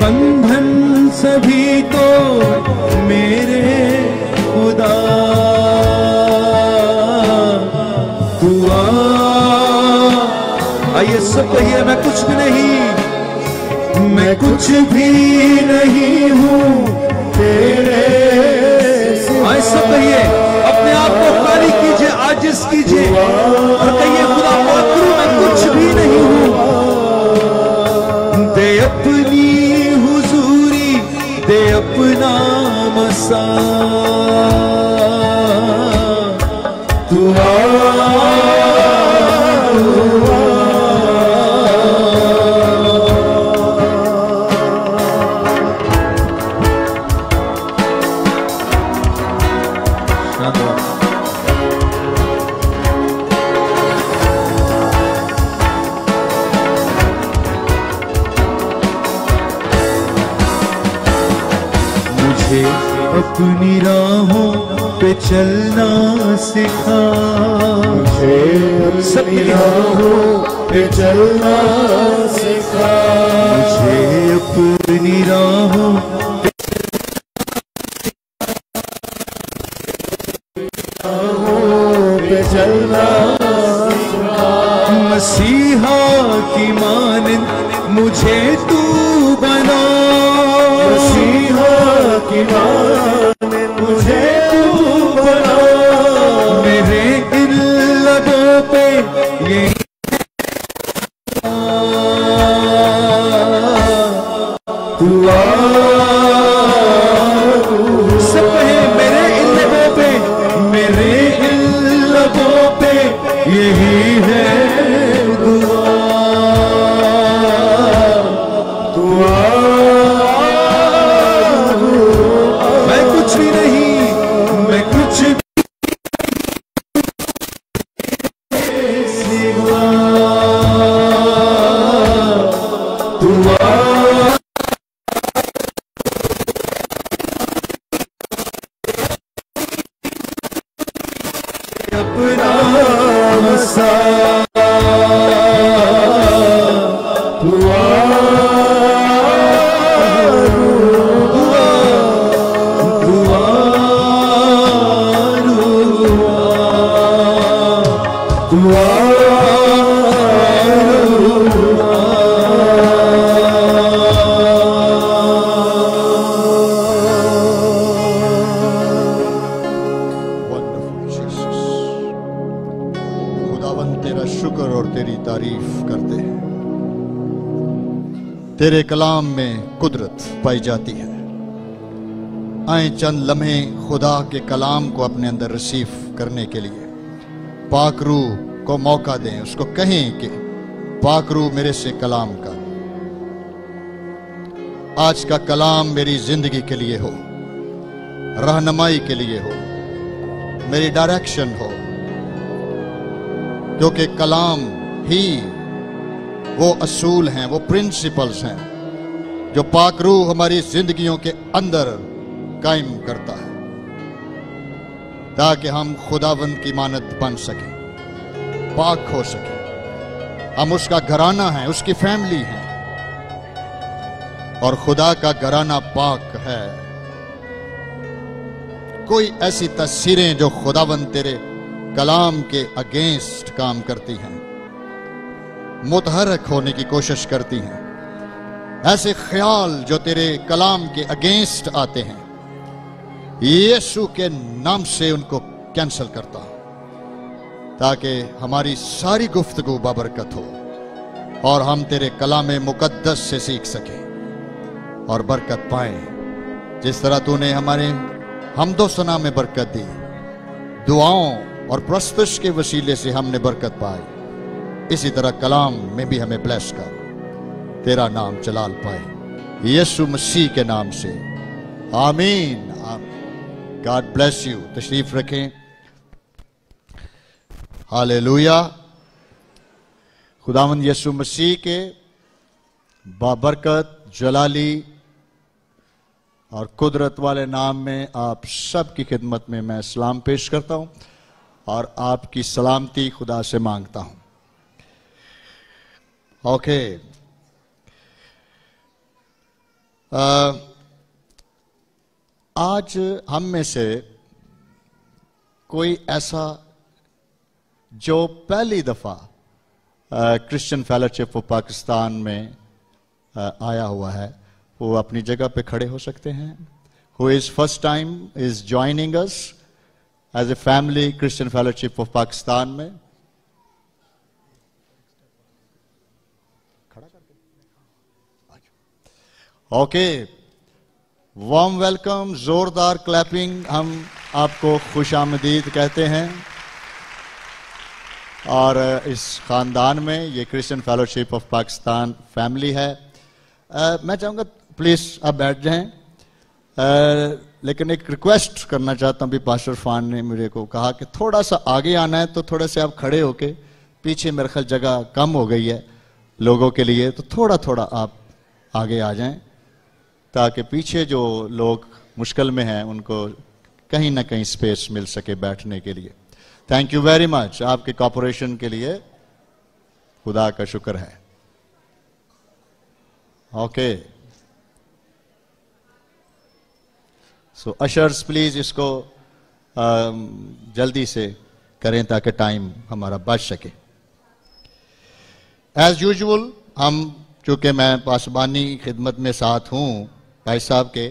बंधन सभी को मेरे आइए सब कहिए मैं कुछ भी नहीं मैं कुछ भी नहीं कोशिश कीजिए और कहिए खुदा पात्र मैं कुछ भी नहीं हूं दे अपनी हुजूरी दे अपना मसा चलना सिखा मुझे अपनी हो पे चलना सिखा मुझे अपनी राहों Chodź तेरे कलाम में कुदरत पाई जाती है आए चंद लम्हे खुदा के कलाम को अपने अंदर रिसीव करने के लिए पाकरू को मौका दें उसको कहें कि पाकरू मेरे से कलाम का आज का कलाम मेरी जिंदगी के लिए हो रहनुमाई के लिए हो मेरी डायरेक्शन हो क्योंकि कलाम ही वो असूल हैं वो प्रिंसिपल्स हैं जो पाकरू हमारी जिंदगियों के अंदर कायम करता है ताकि हम खुदावंद की मानत बन सकें पाक हो सकें हम उसका घराना है उसकी फैमिली है और खुदा का घराना पाक है कोई ऐसी तस्वीरें जो खुदावंद तेरे कलाम के अगेंस्ट काम करती हैं मुतहरक होने की कोशिश करती हैं ऐसे ख्याल जो तेरे कलाम के अगेंस्ट आते हैं यीशु के नाम से उनको कैंसिल करता हूं ताकि हमारी सारी गुफ्तगु बाबरकत हो और हम तेरे कलाम मुकद्दस से सीख सकें और बरकत पाए जिस तरह तूने हमारे हमदो सना में बरकत दी दुआओं और प्रस्तश के वसीले से हमने बरकत पाई इसी तरह कलाम में भी हमें ब्लेस कर तेरा नाम चलाल पाए यीशु मसीह के नाम से आमीन गॉड ब्लेस यू तशरीफ रखें हाल खुदावन यसु मसीह के बाबरकत जलाली और कुदरत वाले नाम में आप सब की खिदमत में मैं सलाम पेश करता हूं और आपकी सलामती खुदा से मांगता हूं Okay. Uh, आज हम में से कोई ऐसा जो पहली दफा क्रिश्चियन फेलोशिप ऑफ पाकिस्तान में uh, आया हुआ है वो अपनी जगह पे खड़े हो सकते हैं who is first time is joining us as a family Christian fellowship of Pakistan में ओके वार्म वेलकम जोरदार क्लैपिंग हम आपको खुश आमदीद कहते हैं और uh, इस ख़ानदान में ये Christian fellowship of Pakistan family है आ, uh, मैं चाहूंगा प्लीज़ आप बैठ जाएं uh, लेकिन एक रिक्वेस्ट करना चाहता हूँ भी पास्टर फान ने मेरे को कहा कि थोड़ा सा आगे आना है तो थोड़े से आप खड़े होके पीछे मेरे ख्याल जगह कम हो गई है लोगों के लिए तो थोड़ा थोड़ा आप आगे आ जाएं ताकि पीछे जो लोग मुश्किल में हैं उनको कहीं ना कहीं स्पेस मिल सके बैठने के लिए थैंक यू वेरी मच आपके कॉपोरेशन के लिए खुदा का शुक्र है ओके सो अशर्स प्लीज इसको आ, um, जल्दी से करें ताकि टाइम हमारा बच सके एज यूजल हम चूंकि मैं पासबानी खिदमत में साथ हूं भाई साहब के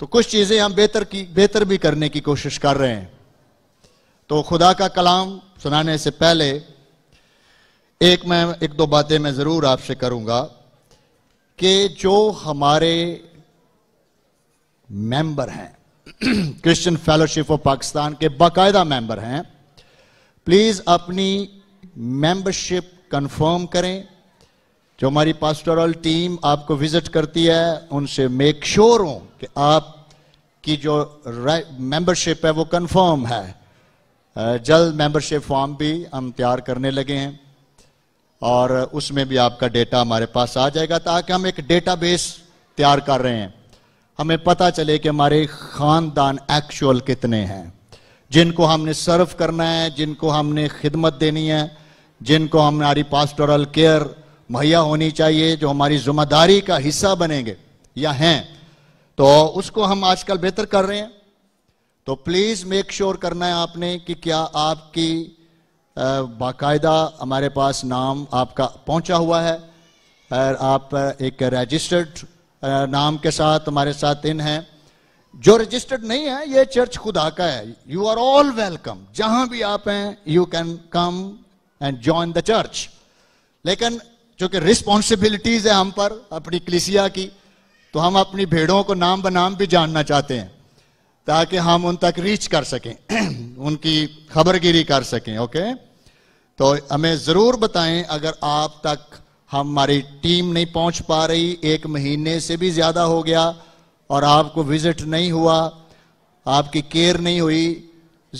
तो कुछ चीज़ें हम बेहतर की बेहतर भी करने की कोशिश कर रहे हैं तो खुदा का कलाम सुनाने से पहले एक मैं एक दो बातें मैं ज़रूर आपसे करूंगा कि जो हमारे मेंबर हैं क्रिश्चियन फेलोशिप ऑफ पाकिस्तान के बाकायदा मेंबर हैं प्लीज़ अपनी मेंबरशिप कंफर्म करें जो हमारी पास्टोरल टीम आपको विजिट करती है उनसे मेक श्योर हो कि आप की जो मेंबरशिप है वो कंफर्म है जल्द मेंबरशिप फॉर्म भी हम तैयार करने लगे हैं और उसमें भी आपका डेटा हमारे पास आ जाएगा ताकि हम एक डेटाबेस तैयार कर रहे हैं हमें पता चले कि हमारे खानदान एक्चुअल कितने हैं जिनको हमने सर्व करना है जिनको हमने खिदमत देनी है जिनको हमारी पास्टोरल केयर मुहैया होनी चाहिए जो हमारी जिम्मेदारी का हिस्सा बनेंगे या हैं तो उसको हम आजकल बेहतर कर रहे हैं तो प्लीज़ मेक श्योर करना है आपने कि क्या आपकी बाकायदा हमारे पास नाम आपका पहुंचा हुआ है और आप एक रजिस्टर्ड नाम के साथ हमारे साथ इन हैं जो रजिस्टर्ड नहीं है ये चर्च खुदा का है यू आर ऑल वेलकम जहां भी आप हैं you can come and join the church लेकिन क्योंकि रिस्पॉन्सिबिलिटीज है हम पर अपनी क्लिसिया की तो हम अपनी भेड़ों को नाम बनाम भी जानना चाहते हैं ताकि हम उन तक रीच कर सकें उनकी खबरगिरी कर सकें ओके तो हमें ज़रूर बताएं अगर आप तक हमारी टीम नहीं पहुंच पा रही एक महीने से भी ज़्यादा हो गया और आपको विजिट नहीं हुआ आपकी केयर नहीं हुई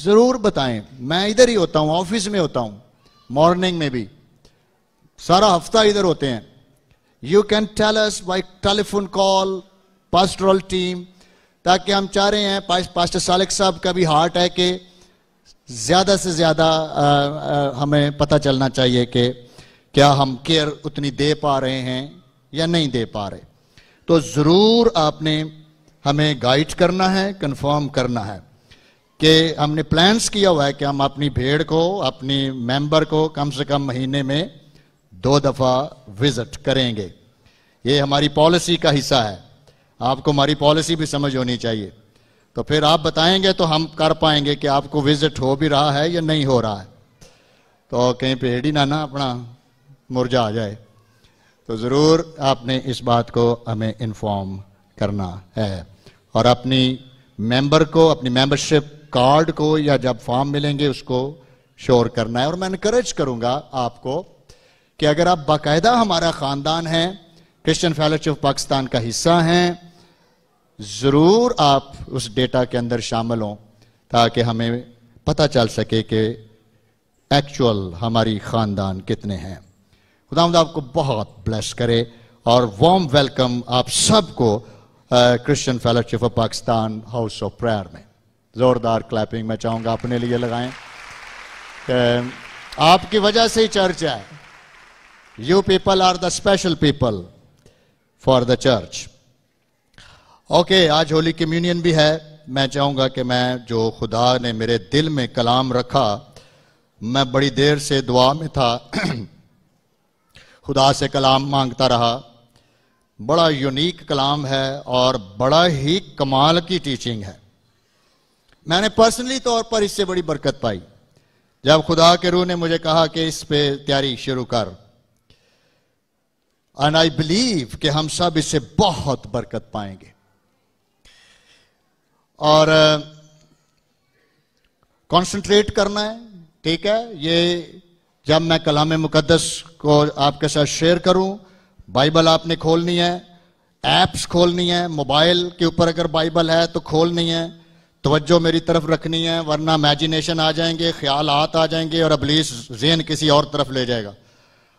ज़रूर बताएं मैं इधर ही होता हूं ऑफिस में होता हूं मॉर्निंग में भी सारा हफ्ता इधर होते हैं you can tell us by telephone call pastoral team ताकि हम चाह रहे हैं पास्टर सालिक साहब का भी हार्ट है कि ज़्यादा से ज़्यादा हमें पता चलना चाहिए कि क्या हम केयर उतनी दे पा रहे हैं या नहीं दे पा रहे तो ज़रूर आपने हमें गाइड करना है कंफर्म करना है कि हमने प्लान्स किया हुआ है कि हम अपनी भेड़ को अपनी मेंबर को कम से कम महीने में दो दफ़ा विजिट करेंगे ये हमारी पॉलिसी का हिस्सा है आपको हमारी पॉलिसी भी समझ होनी चाहिए तो फिर आप बताएंगे तो हम कर पाएंगे कि आपको विजिट हो भी रहा है या नहीं हो रहा है तो कहीं पे हेडी ना ना अपना मुरझा आ जाए तो ज़रूर आपने इस बात को हमें इन्फॉर्म करना है और अपनी मेंबर को अपनी मेंबरशिप कार्ड को या जब फॉर्म मिलेंगे उसको शोर करना है और मैं इनक्रेज करूंगा आपको कि अगर आप बाकायदा हमारा ख़ानदान है क्रिश्चियन फेलोशिप पाकिस्तान का हिस्सा हैं ज़रूर आप उस डेटा के अंदर शामिल हों ताकि हमें पता चल सके कि एक्चुअल हमारी ख़ानदान कितने हैं खुदा आपको बहुत ब्लेस करे और वार्म वेलकम आप सबको Christian fellowship of Pakistan house of prayer में ज़ोरदार क्लैपिंग मैं चाहूंगा अपने लिए लगाएं आपकी वजह से ही चर्च है You people are the special people for the church. okay, aaj holy communion bhi hai main chahunga ki main jo khuda ne mere dil mein kalam rakha main badi der se dua mein tha khuda se kalam mangta raha बड़ा unique कलाम है और बड़ा ही कमाल की teaching है मैंने personally तौर पर इससे बड़ी बरकत पाई जब खुदा के रूह ने मुझे कहा कि इस पे तैयारी शुरू कर एंड आई बिलीव कि हम सब इससे बहुत बरकत पाएंगे और कंसंट्रेट uh, करना है ठीक है ये जब मैं कलाम मुकदस को आपके साथ शेयर करूं बाइबल आपने खोलनी है एप्स खोलनी है मोबाइल के ऊपर अगर बाइबल है तो खोलनी है तवज्जो मेरी तरफ रखनी है वरना इमेजिनेशन आ जाएंगे ख्याल आ जाएंगे और अबलीस जेन किसी और तरफ ले जाएगा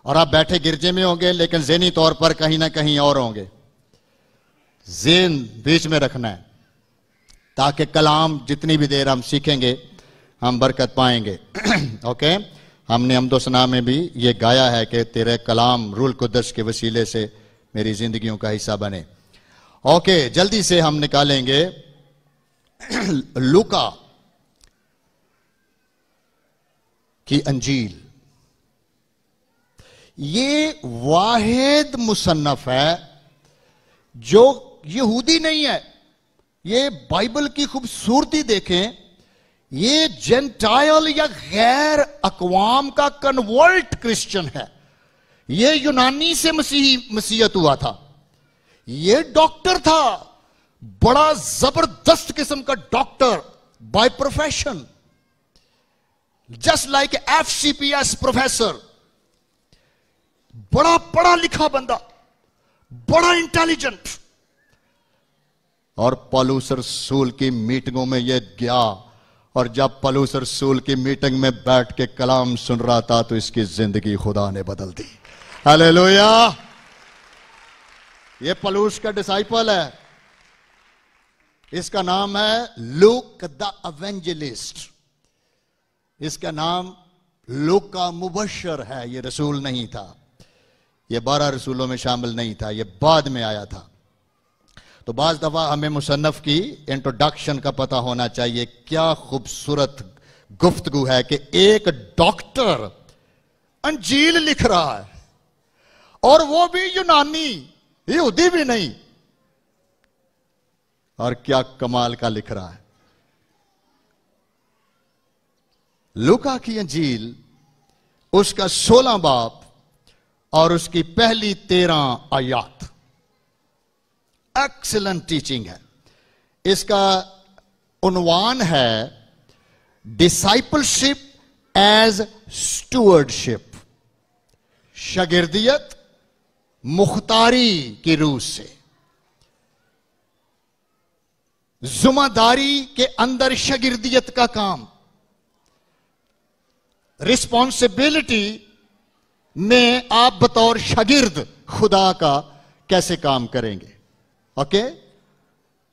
और आप बैठे गिरजे में होंगे लेकिन जेनी तौर पर कहीं ना कहीं और होंगे जेन बीच में रखना है ताकि कलाम जितनी भी देर हम सीखेंगे हम बरकत पाएंगे ओके हमने अमदोसना में भी ये गाया है कि तेरे कलाम रूल कुदस के वसीले से मेरी जिंदगियों का हिस्सा बने ओके जल्दी से हम निकालेंगे लुका की अंजील ये वाहिद मुसन्फ है जो यहूदी नहीं है ये बाइबल की खूबसूरती देखें ये जेंटायल या गैर अकवाम का कन्वर्ट क्रिश्चियन है ये यूनानी से मसीह मसीहत हुआ था ये डॉक्टर था बड़ा जबरदस्त किस्म का doctor by profession just like F C P S professor बड़ा पढ़ा लिखा बंदा बड़ा इंटेलिजेंट और पलूसर सूल की मीटिंगों में यह गया और जब पलूसर सूल की मीटिंग में बैठ के कलाम सुन रहा था तो इसकी जिंदगी खुदा ने बदल दी हले ये पलूस का डिसाइपल है इसका नाम है लुक द अवेंजलिस्ट इसका नाम लुक का मुबशर है ये रसूल नहीं था ये बारह रसूलों में शामिल नहीं था ये बाद में आया था तो बाज़ दफ़ा हमें मुसन्फ की इंट्रोडक्शन का पता होना चाहिए क्या खूबसूरत गुफ्तगु है कि एक डॉक्टर अंजील लिख रहा है और वो भी यूनानी यहूदी भी नहीं और क्या कमाल का लिख रहा है लुका की अंजील उसका सोलह बाप और उसकी पहली तेरह आयात एक्सलेंट टीचिंग है इसका उन्वान है डिसाइपलशिप एज स्टूअर्डशिप शगिर्दियत मुख्तारी की रूह से जुम्मेदारी के अंदर शगिर्दियत का काम रिस्पॉन्सिबिलिटी में आप बतौर शगिर्द खुदा का कैसे काम करेंगे ओके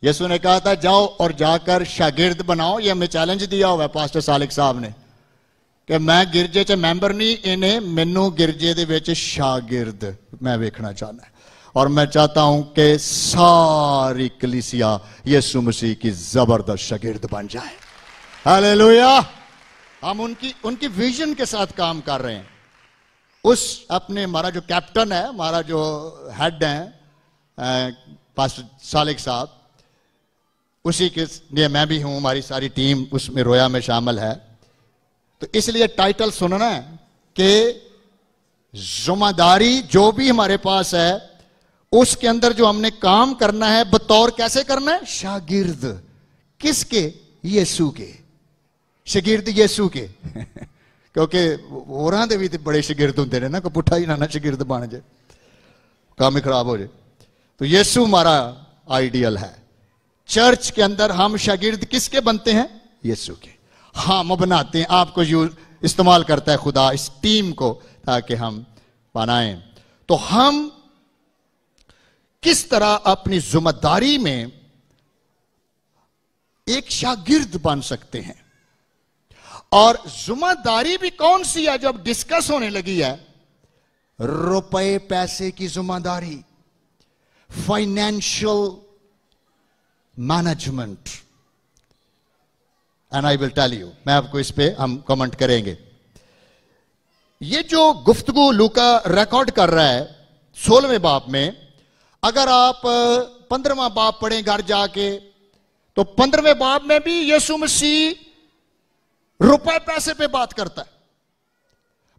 यसु ने कहा था जाओ और जाकर शागिर्द बनाओ ये हमें चैलेंज दिया हुआ है पास्टर सालिक साहब ने कि मैं गिरजे च मेंबर नहीं इन्हें ਮੈਨੂੰ गिरजे शागिर्द मैं ਸ਼ਾਗਿਰਦ चाहना और मैं चाहता हूं कि सारी कलिसिया यीशु मसीह की जबरदस्त शागिर्द बन जाए हालेलुया हम उनकी उनकी विजन के साथ काम कर रहे हैं उस अपने हमारा जो कैप्टन है हमारा जो हेड है पास्टर सालिक साहब उसी के लिए मैं भी हूं हमारी सारी टीम उसमें रोया में शामिल है तो इसलिए टाइटल सुनना है कि जुम्मेदारी जो भी हमारे पास है उसके अंदर जो हमने काम करना है बतौर कैसे करना है शागिर्द किसके यीशु के शागिर्द यीशु के क्योंकि होर भी ਵੀ ਤੇ ਬੜੇ ਸ਼ਾਗਿਰਦ ਹੁੰਦੇ ਨੇ ਨਾ ਕੋ ਪੁੱਠਾ ਹੀ ना ਨਾ ਸ਼ਾਗਿਰਦ ਬਣ काम ही खराब हो जाए तो यीशु हमारा आइडियल है चर्च के अंदर हम शागिर्द किसके बनते हैं यीशु के हम बनाते हैं आपको यूज इस्तेमाल करता है खुदा इस टीम को ताकि हम बनाए तो हम किस तरह अपनी जिम्मेदारी में एक शागिर्द बन सकते हैं और जुम्मेदारी भी कौन सी है जो अब डिस्कस होने लगी है रुपए पैसे की जुम्मेदारी financial management and I will tell you मैं आपको इस पे हम कमेंट करेंगे ये जो गुफ्तगु लूका रिकॉर्ड कर रहा है सोलहवें बाप में अगर आप पंद्रवा बाप पढ़े घर जाके तो पंद्रहवें बाप में भी यीशु मसीह रुपए पैसे पे बात करता है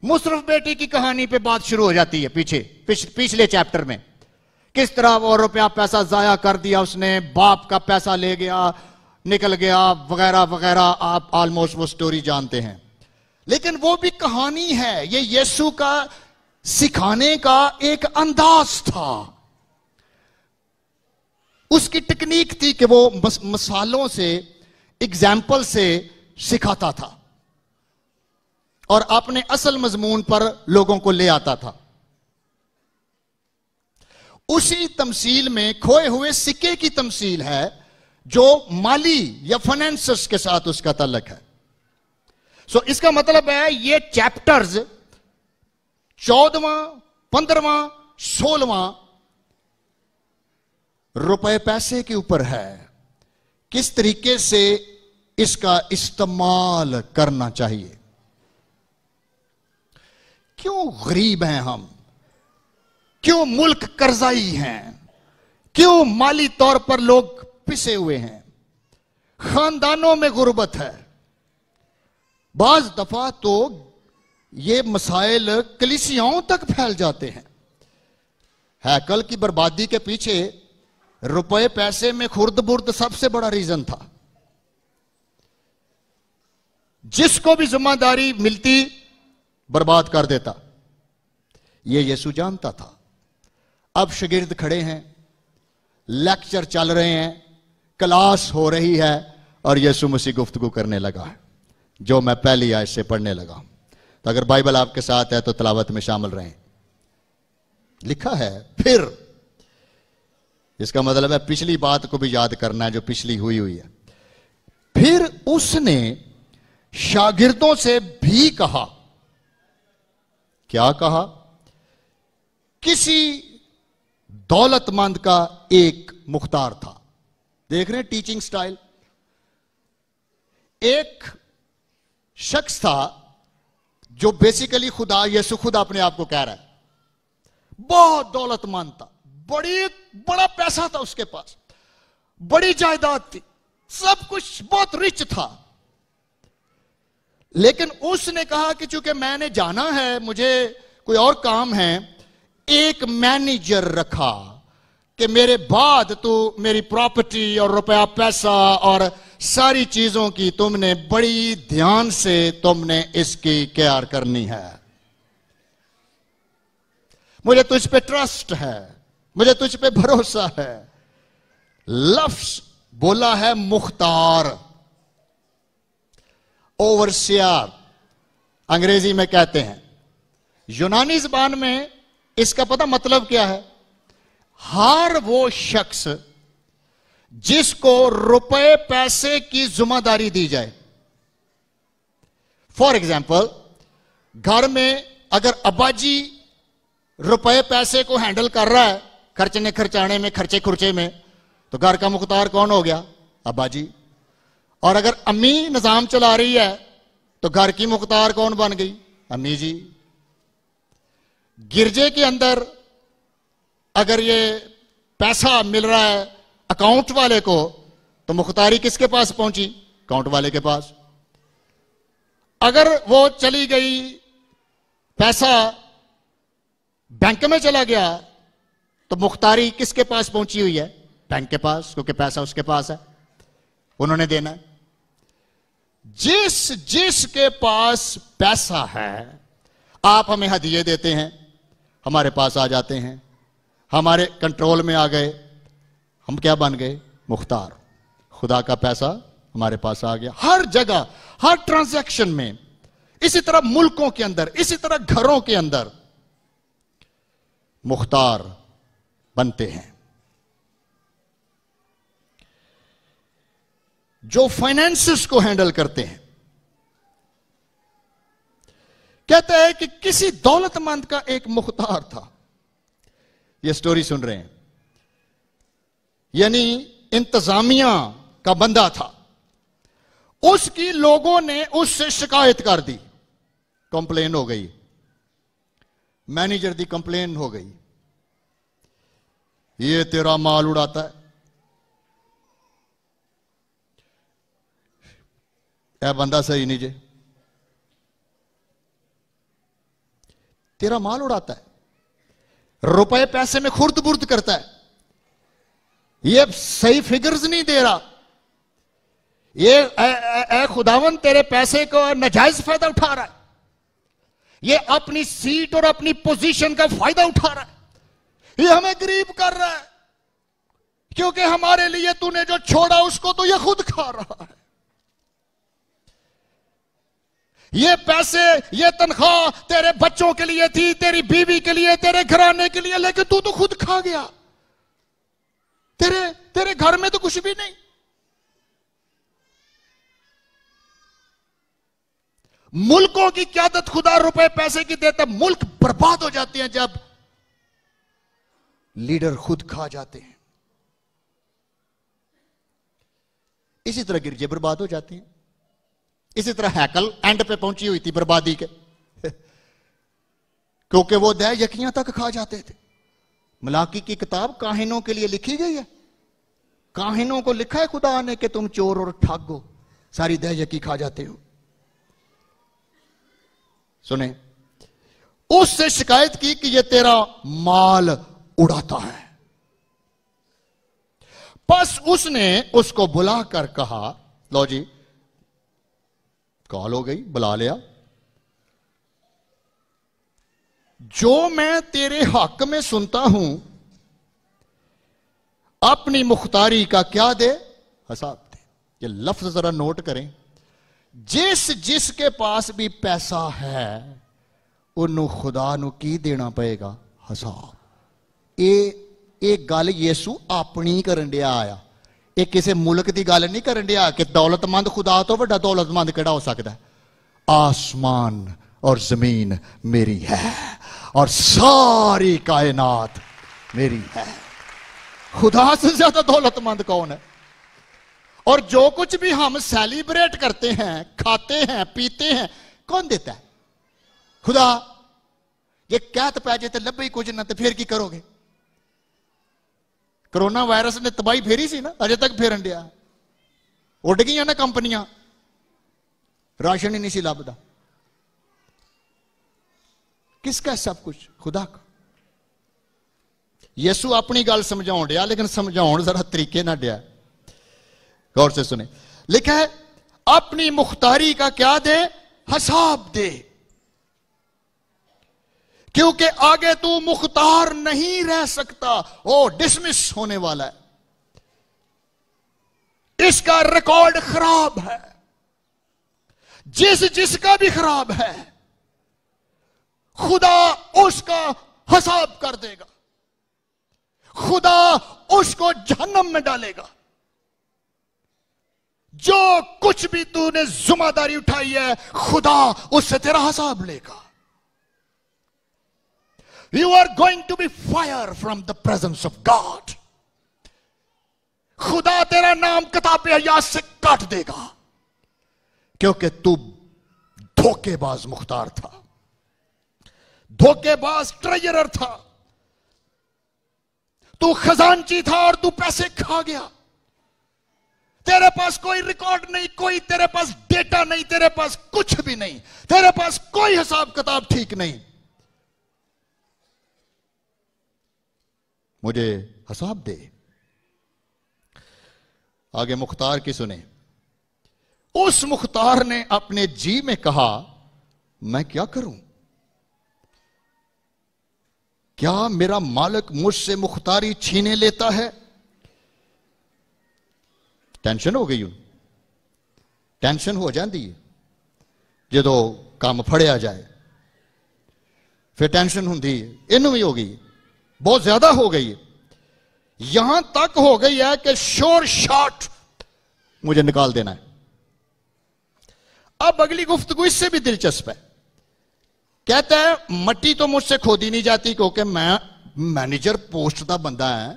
मुशरफ बेटी की कहानी पे बात शुरू हो जाती है पीछे पिछ, पिछले चैप्टर में किस तरह वो रुपया पैसा जाया कर दिया उसने बाप का पैसा ले गया निकल गया वगैरह वगैरह आप ऑलमोस्ट वो स्टोरी जानते हैं लेकिन वो भी कहानी है ये यीशु का सिखाने का एक अंदाज था उसकी टेक्निक थी कि वो मस, मसालों से एग्जाम्पल से सिखाता था और अपने असल मजमून पर लोगों को ले आता था उसी तमसील में खोए हुए सिक्के की तमसील है जो माली या फाइनेंसर्स के साथ उसका तलक है सो इसका मतलब है ये चैप्टर्स चौदवा पंद्रवा सोलवा रुपए पैसे के ऊपर है किस तरीके से इसका इस्तेमाल करना चाहिए क्यों गरीब हैं हम क्यों मुल्क कर्जाई हैं क्यों माली तौर पर लोग पिसे हुए हैं खानदानों में गुर्बत है बाज दफा तो ये मसाइल कलिसियाओं तक फैल जाते हैं हैकल की बर्बादी के पीछे रुपए पैसे में खुर्द बुर्द सबसे बड़ा रीजन था जिसको भी जिम्मेदारी मिलती बर्बाद कर देता यह यीशु जानता था अब शगिर्द खड़े हैं लेक्चर चल रहे हैं क्लास हो रही है और यीशु मसीह गुफ्तगु करने लगा है जो मैं पहली आज से पढ़ने लगा तो अगर बाइबल आपके साथ है तो तलावत में शामिल रहें लिखा है फिर इसका मतलब है पिछली बात को भी याद करना है जो पिछली हुई हुई है फिर उसने शागिर्दों से भी कहा क्या कहा किसी दौलतमंद का एक मुख्तार था देख रहे हैं टीचिंग स्टाइल एक शख्स था जो बेसिकली खुदा यीशु खुद अपने आप को कह रहा है बहुत दौलतमंद था बड़ी बड़ा पैसा था उसके पास बड़ी जायदाद थी सब कुछ बहुत रिच था लेकिन उसने कहा कि चूंकि मैंने जाना है मुझे कोई और काम है एक मैनेजर रखा कि मेरे बाद तू तो मेरी प्रॉपर्टी और रुपया पैसा और सारी चीजों की तुमने बड़ी ध्यान से तुमने इसकी केयर करनी है मुझे तुझ पे ट्रस्ट है मुझे तुझ पे भरोसा है लफ्स बोला है मुख्तार ओवरसियार अंग्रेजी में कहते हैं यूनानी जबान में इसका पता मतलब क्या है हार वो शख्स जिसको रुपए पैसे की जिम्मेदारी दी जाए फॉर एग्जाम्पल घर में अगर अब्बाजी रुपए पैसे को हैंडल कर रहा है खर्चने खर्चाने में खर्चे खुर्चे में तो घर का मुख्तार कौन हो गया अब्बाजी और अगर अम्मी निज़ाम चला रही है तो घर की मुख्तार कौन बन गई अम्मी जी गिरजे के अंदर अगर ये पैसा मिल रहा है अकाउंट वाले को तो मुख्तारी किसके पास पहुंची अकाउंट वाले के पास अगर वो चली गई पैसा बैंक में चला गया तो मुख्तारी किसके पास पहुंची हुई है बैंक के पास क्योंकि पैसा उसके पास है उन्होंने देना जिस जिस जिसके पास पैसा है आप हमें हदिये देते हैं हमारे पास आ जाते हैं हमारे कंट्रोल में आ गए हम क्या बन गए मुख्तार खुदा का पैसा हमारे पास आ गया हर जगह हर ट्रांजैक्शन में इसी तरह मुल्कों के अंदर इसी तरह घरों के अंदर मुख्तार बनते हैं जो फाइनेंसिस को हैंडल करते हैं कहता है कि किसी दौलतमंद का एक मुख्तार था यह स्टोरी सुन रहे हैं यानी इंतजामिया का बंदा था उसकी लोगों ने उससे शिकायत कर दी कंप्लेन हो गई मैनेजर दी कंप्लेन हो गई ये तेरा माल उड़ाता है क्या बंदा सही नहीं जे तेरा माल उड़ाता है रुपए पैसे में खुर्द बुर्द करता है ये सही फिगर्स नहीं दे रहा ये ए, ए, ए खुदावन तेरे पैसे को नजायज फायदा उठा रहा है ये अपनी सीट और अपनी पोजीशन का फायदा उठा रहा है ये हमें गरीब कर रहा है क्योंकि हमारे लिए तूने जो छोड़ा उसको तो ये खुद खा रहा है ये पैसे ये तनख्वाह तेरे बच्चों के लिए थी तेरी बीवी के लिए तेरे घराने के लिए लेकिन तू तो खुद खा गया तेरे तेरे घर में तो कुछ भी नहीं मुल्कों की क्यादत खुदा रुपए पैसे की देता मुल्क बर्बाद हो जाते हैं जब लीडर खुद खा जाते हैं इसी तरह गिरजे बर्बाद हो जाते हैं इसी तरह हैकल एंड पे पहुंची हुई थी बर्बादी के क्योंकि वो दह यकियां तक खा जाते थे मलाकी की किताब काहिनों के लिए लिखी गई है काहिनों को लिखा है खुदा ने कि तुम चोर और ठग हो सारी दह यकी खा जाते हो सुने उससे शिकायत की कि ये तेरा माल उड़ाता है बस उसने उसको बुलाकर कहा लो जी कॉल हो गई बुला लिया जो मैं तेरे हक में सुनता हूं अपनी मुख्तारी का क्या दे हिसाब दे ये लफ्ज जरा नोट करें जिस जिसके पास भी पैसा है उन्होंने खुदा नु की देना पेगा हिसाब ये गल येसु अपनी करन आया किसी मुल्क की गल नहीं कर ਕਰਨ ਡਿਆ ਕਿ ਦੌਲਤਮੰਦ ਖੁਦਾ ਤੋਂ ਵੱਡਾ ਦੌਲਤਮੰਦ ਕਿਹੜਾ आसमान और जमीन मेरी है और सारी कायनात मेरी है खुदा से ज्यादा दौलतमंद कौन है और जो कुछ भी हम सेलिब्रेट करते हैं खाते हैं पीते हैं कौन देता है खुदा ये कहत पै जे तो लभ ही कुछ ना तो फिर की करोगे करोना वायरस ने तबाही फेरी सी ना अजे तक फेरन दिया उड गई ना कंपनियां राशन ही नहीं लगता किसका सब कुछ खुदा का यसु अपनी गल समझा दिया लेकिन समझा जरा तरीके ना दिया गौर से सुने लिखा है अपनी मुख्तारी का क्या दे हिसाब दे क्योंकि आगे तू मुख्तार नहीं रह सकता ओ डिसमिस होने वाला है इसका रिकॉर्ड खराब है जिस जिसका भी खराब है खुदा उसका हसाब कर देगा खुदा उसको जहन्नम में डालेगा जो कुछ भी तूने जुम्मेदारी उठाई है खुदा उससे तेरा हसाब लेगा You are going to be fire from the presence of God. खुदा तेरा नाम किताब हयात से काट देगा क्योंकि तू धोखेबाज मुख्तार था धोखेबाज ट्रेजरर था तू खजानची था और तू पैसे खा गया तेरे पास कोई रिकॉर्ड नहीं कोई तेरे पास डेटा नहीं तेरे पास कुछ भी नहीं तेरे पास कोई हिसाब किताब ठीक नहीं मुझे हसाब दे आगे मुख्तार की सुने उस मुख्तार ने अपने जी में कहा मैं क्या करूं क्या मेरा मालिक मुझसे मुख्तारी छीने लेता है टेंशन हो गई हूं टेंशन हो जाती है जो काम फड़िया जाए फिर टेंशन होंगी इन भी हो गई बहुत ज्यादा हो गई है यहां तक हो गई है कि शोर शॉट मुझे निकाल देना है अब अगली गुफ्तगु इससे भी दिलचस्प है कहता है मट्टी तो मुझसे खोदी नहीं जाती क्योंकि मैं मैनेजर पोस्ट का बंदा है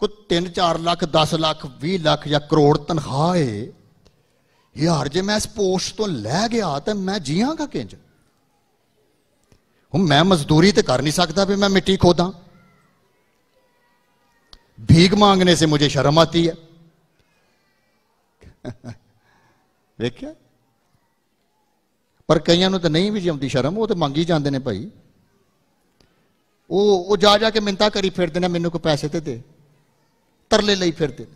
कुछ तीन चार लख दस लाख भी लख या करोड़ तनखा है यार जे मैं इस पोस्ट तो लै गया तो मैं जियागा केंद्र ਹੁਣ ਮੈਂ ਮਜ਼ਦੂਰੀ ਤੇ ਕਰ ਨਹੀਂ ਸਕਦਾ ਵੀ ਮੈਂ ਮਿੱਟੀ ਖੋਦਾਂ ਭੀਗ ਮੰਗਨੇ ਸੇ ਮੈਨੂੰ ਸ਼ਰਮ ਆਤੀ ਹੈ ਦੇਖਿਆ ਪਰ ਕਈਆਂ ਨੂੰ ਤਾਂ ਨਹੀਂ ਵੀ ਜਾਂਦੀ ਸ਼ਰਮ ਉਹ ਤੇ ਮੰਗੀ ਜਾਂਦੇ ਨੇ ਭਾਈ ਉਹ ਉਹ ਜਾ ਜਾ ਕੇ ਮਿੰਤਾ ਕਰੀ ਫਿਰਦੇ ਨੇ ਮੈਨੂੰ ਕੋ ਪੈਸੇ ਤੇ ਦੇ ਤਰਲੇ ਲਈ ਫਿਰਦੇ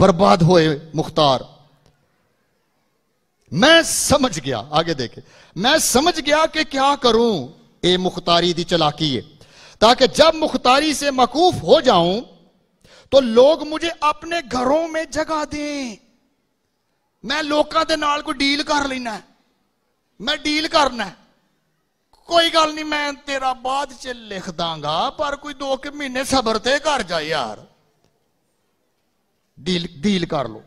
ਬਰਬਾਦ ਹੋਏ ਮੁਖਤਾਰ मैं समझ गया आगे देखे मैं समझ गया कि क्या करूं ए मुख्तारी दी चलाकी है ताकि जब मुख्तारी से मकूफ हो जाऊं तो लोग मुझे अपने घरों में जगह दें मैं लोगों के नाल कोई डील कर लेना मैं डील करना कोई गल नहीं मैं तेरा बाद च लिख दांगा पर कोई दो के महीने सबर ते कर जा यार डील डील कर लो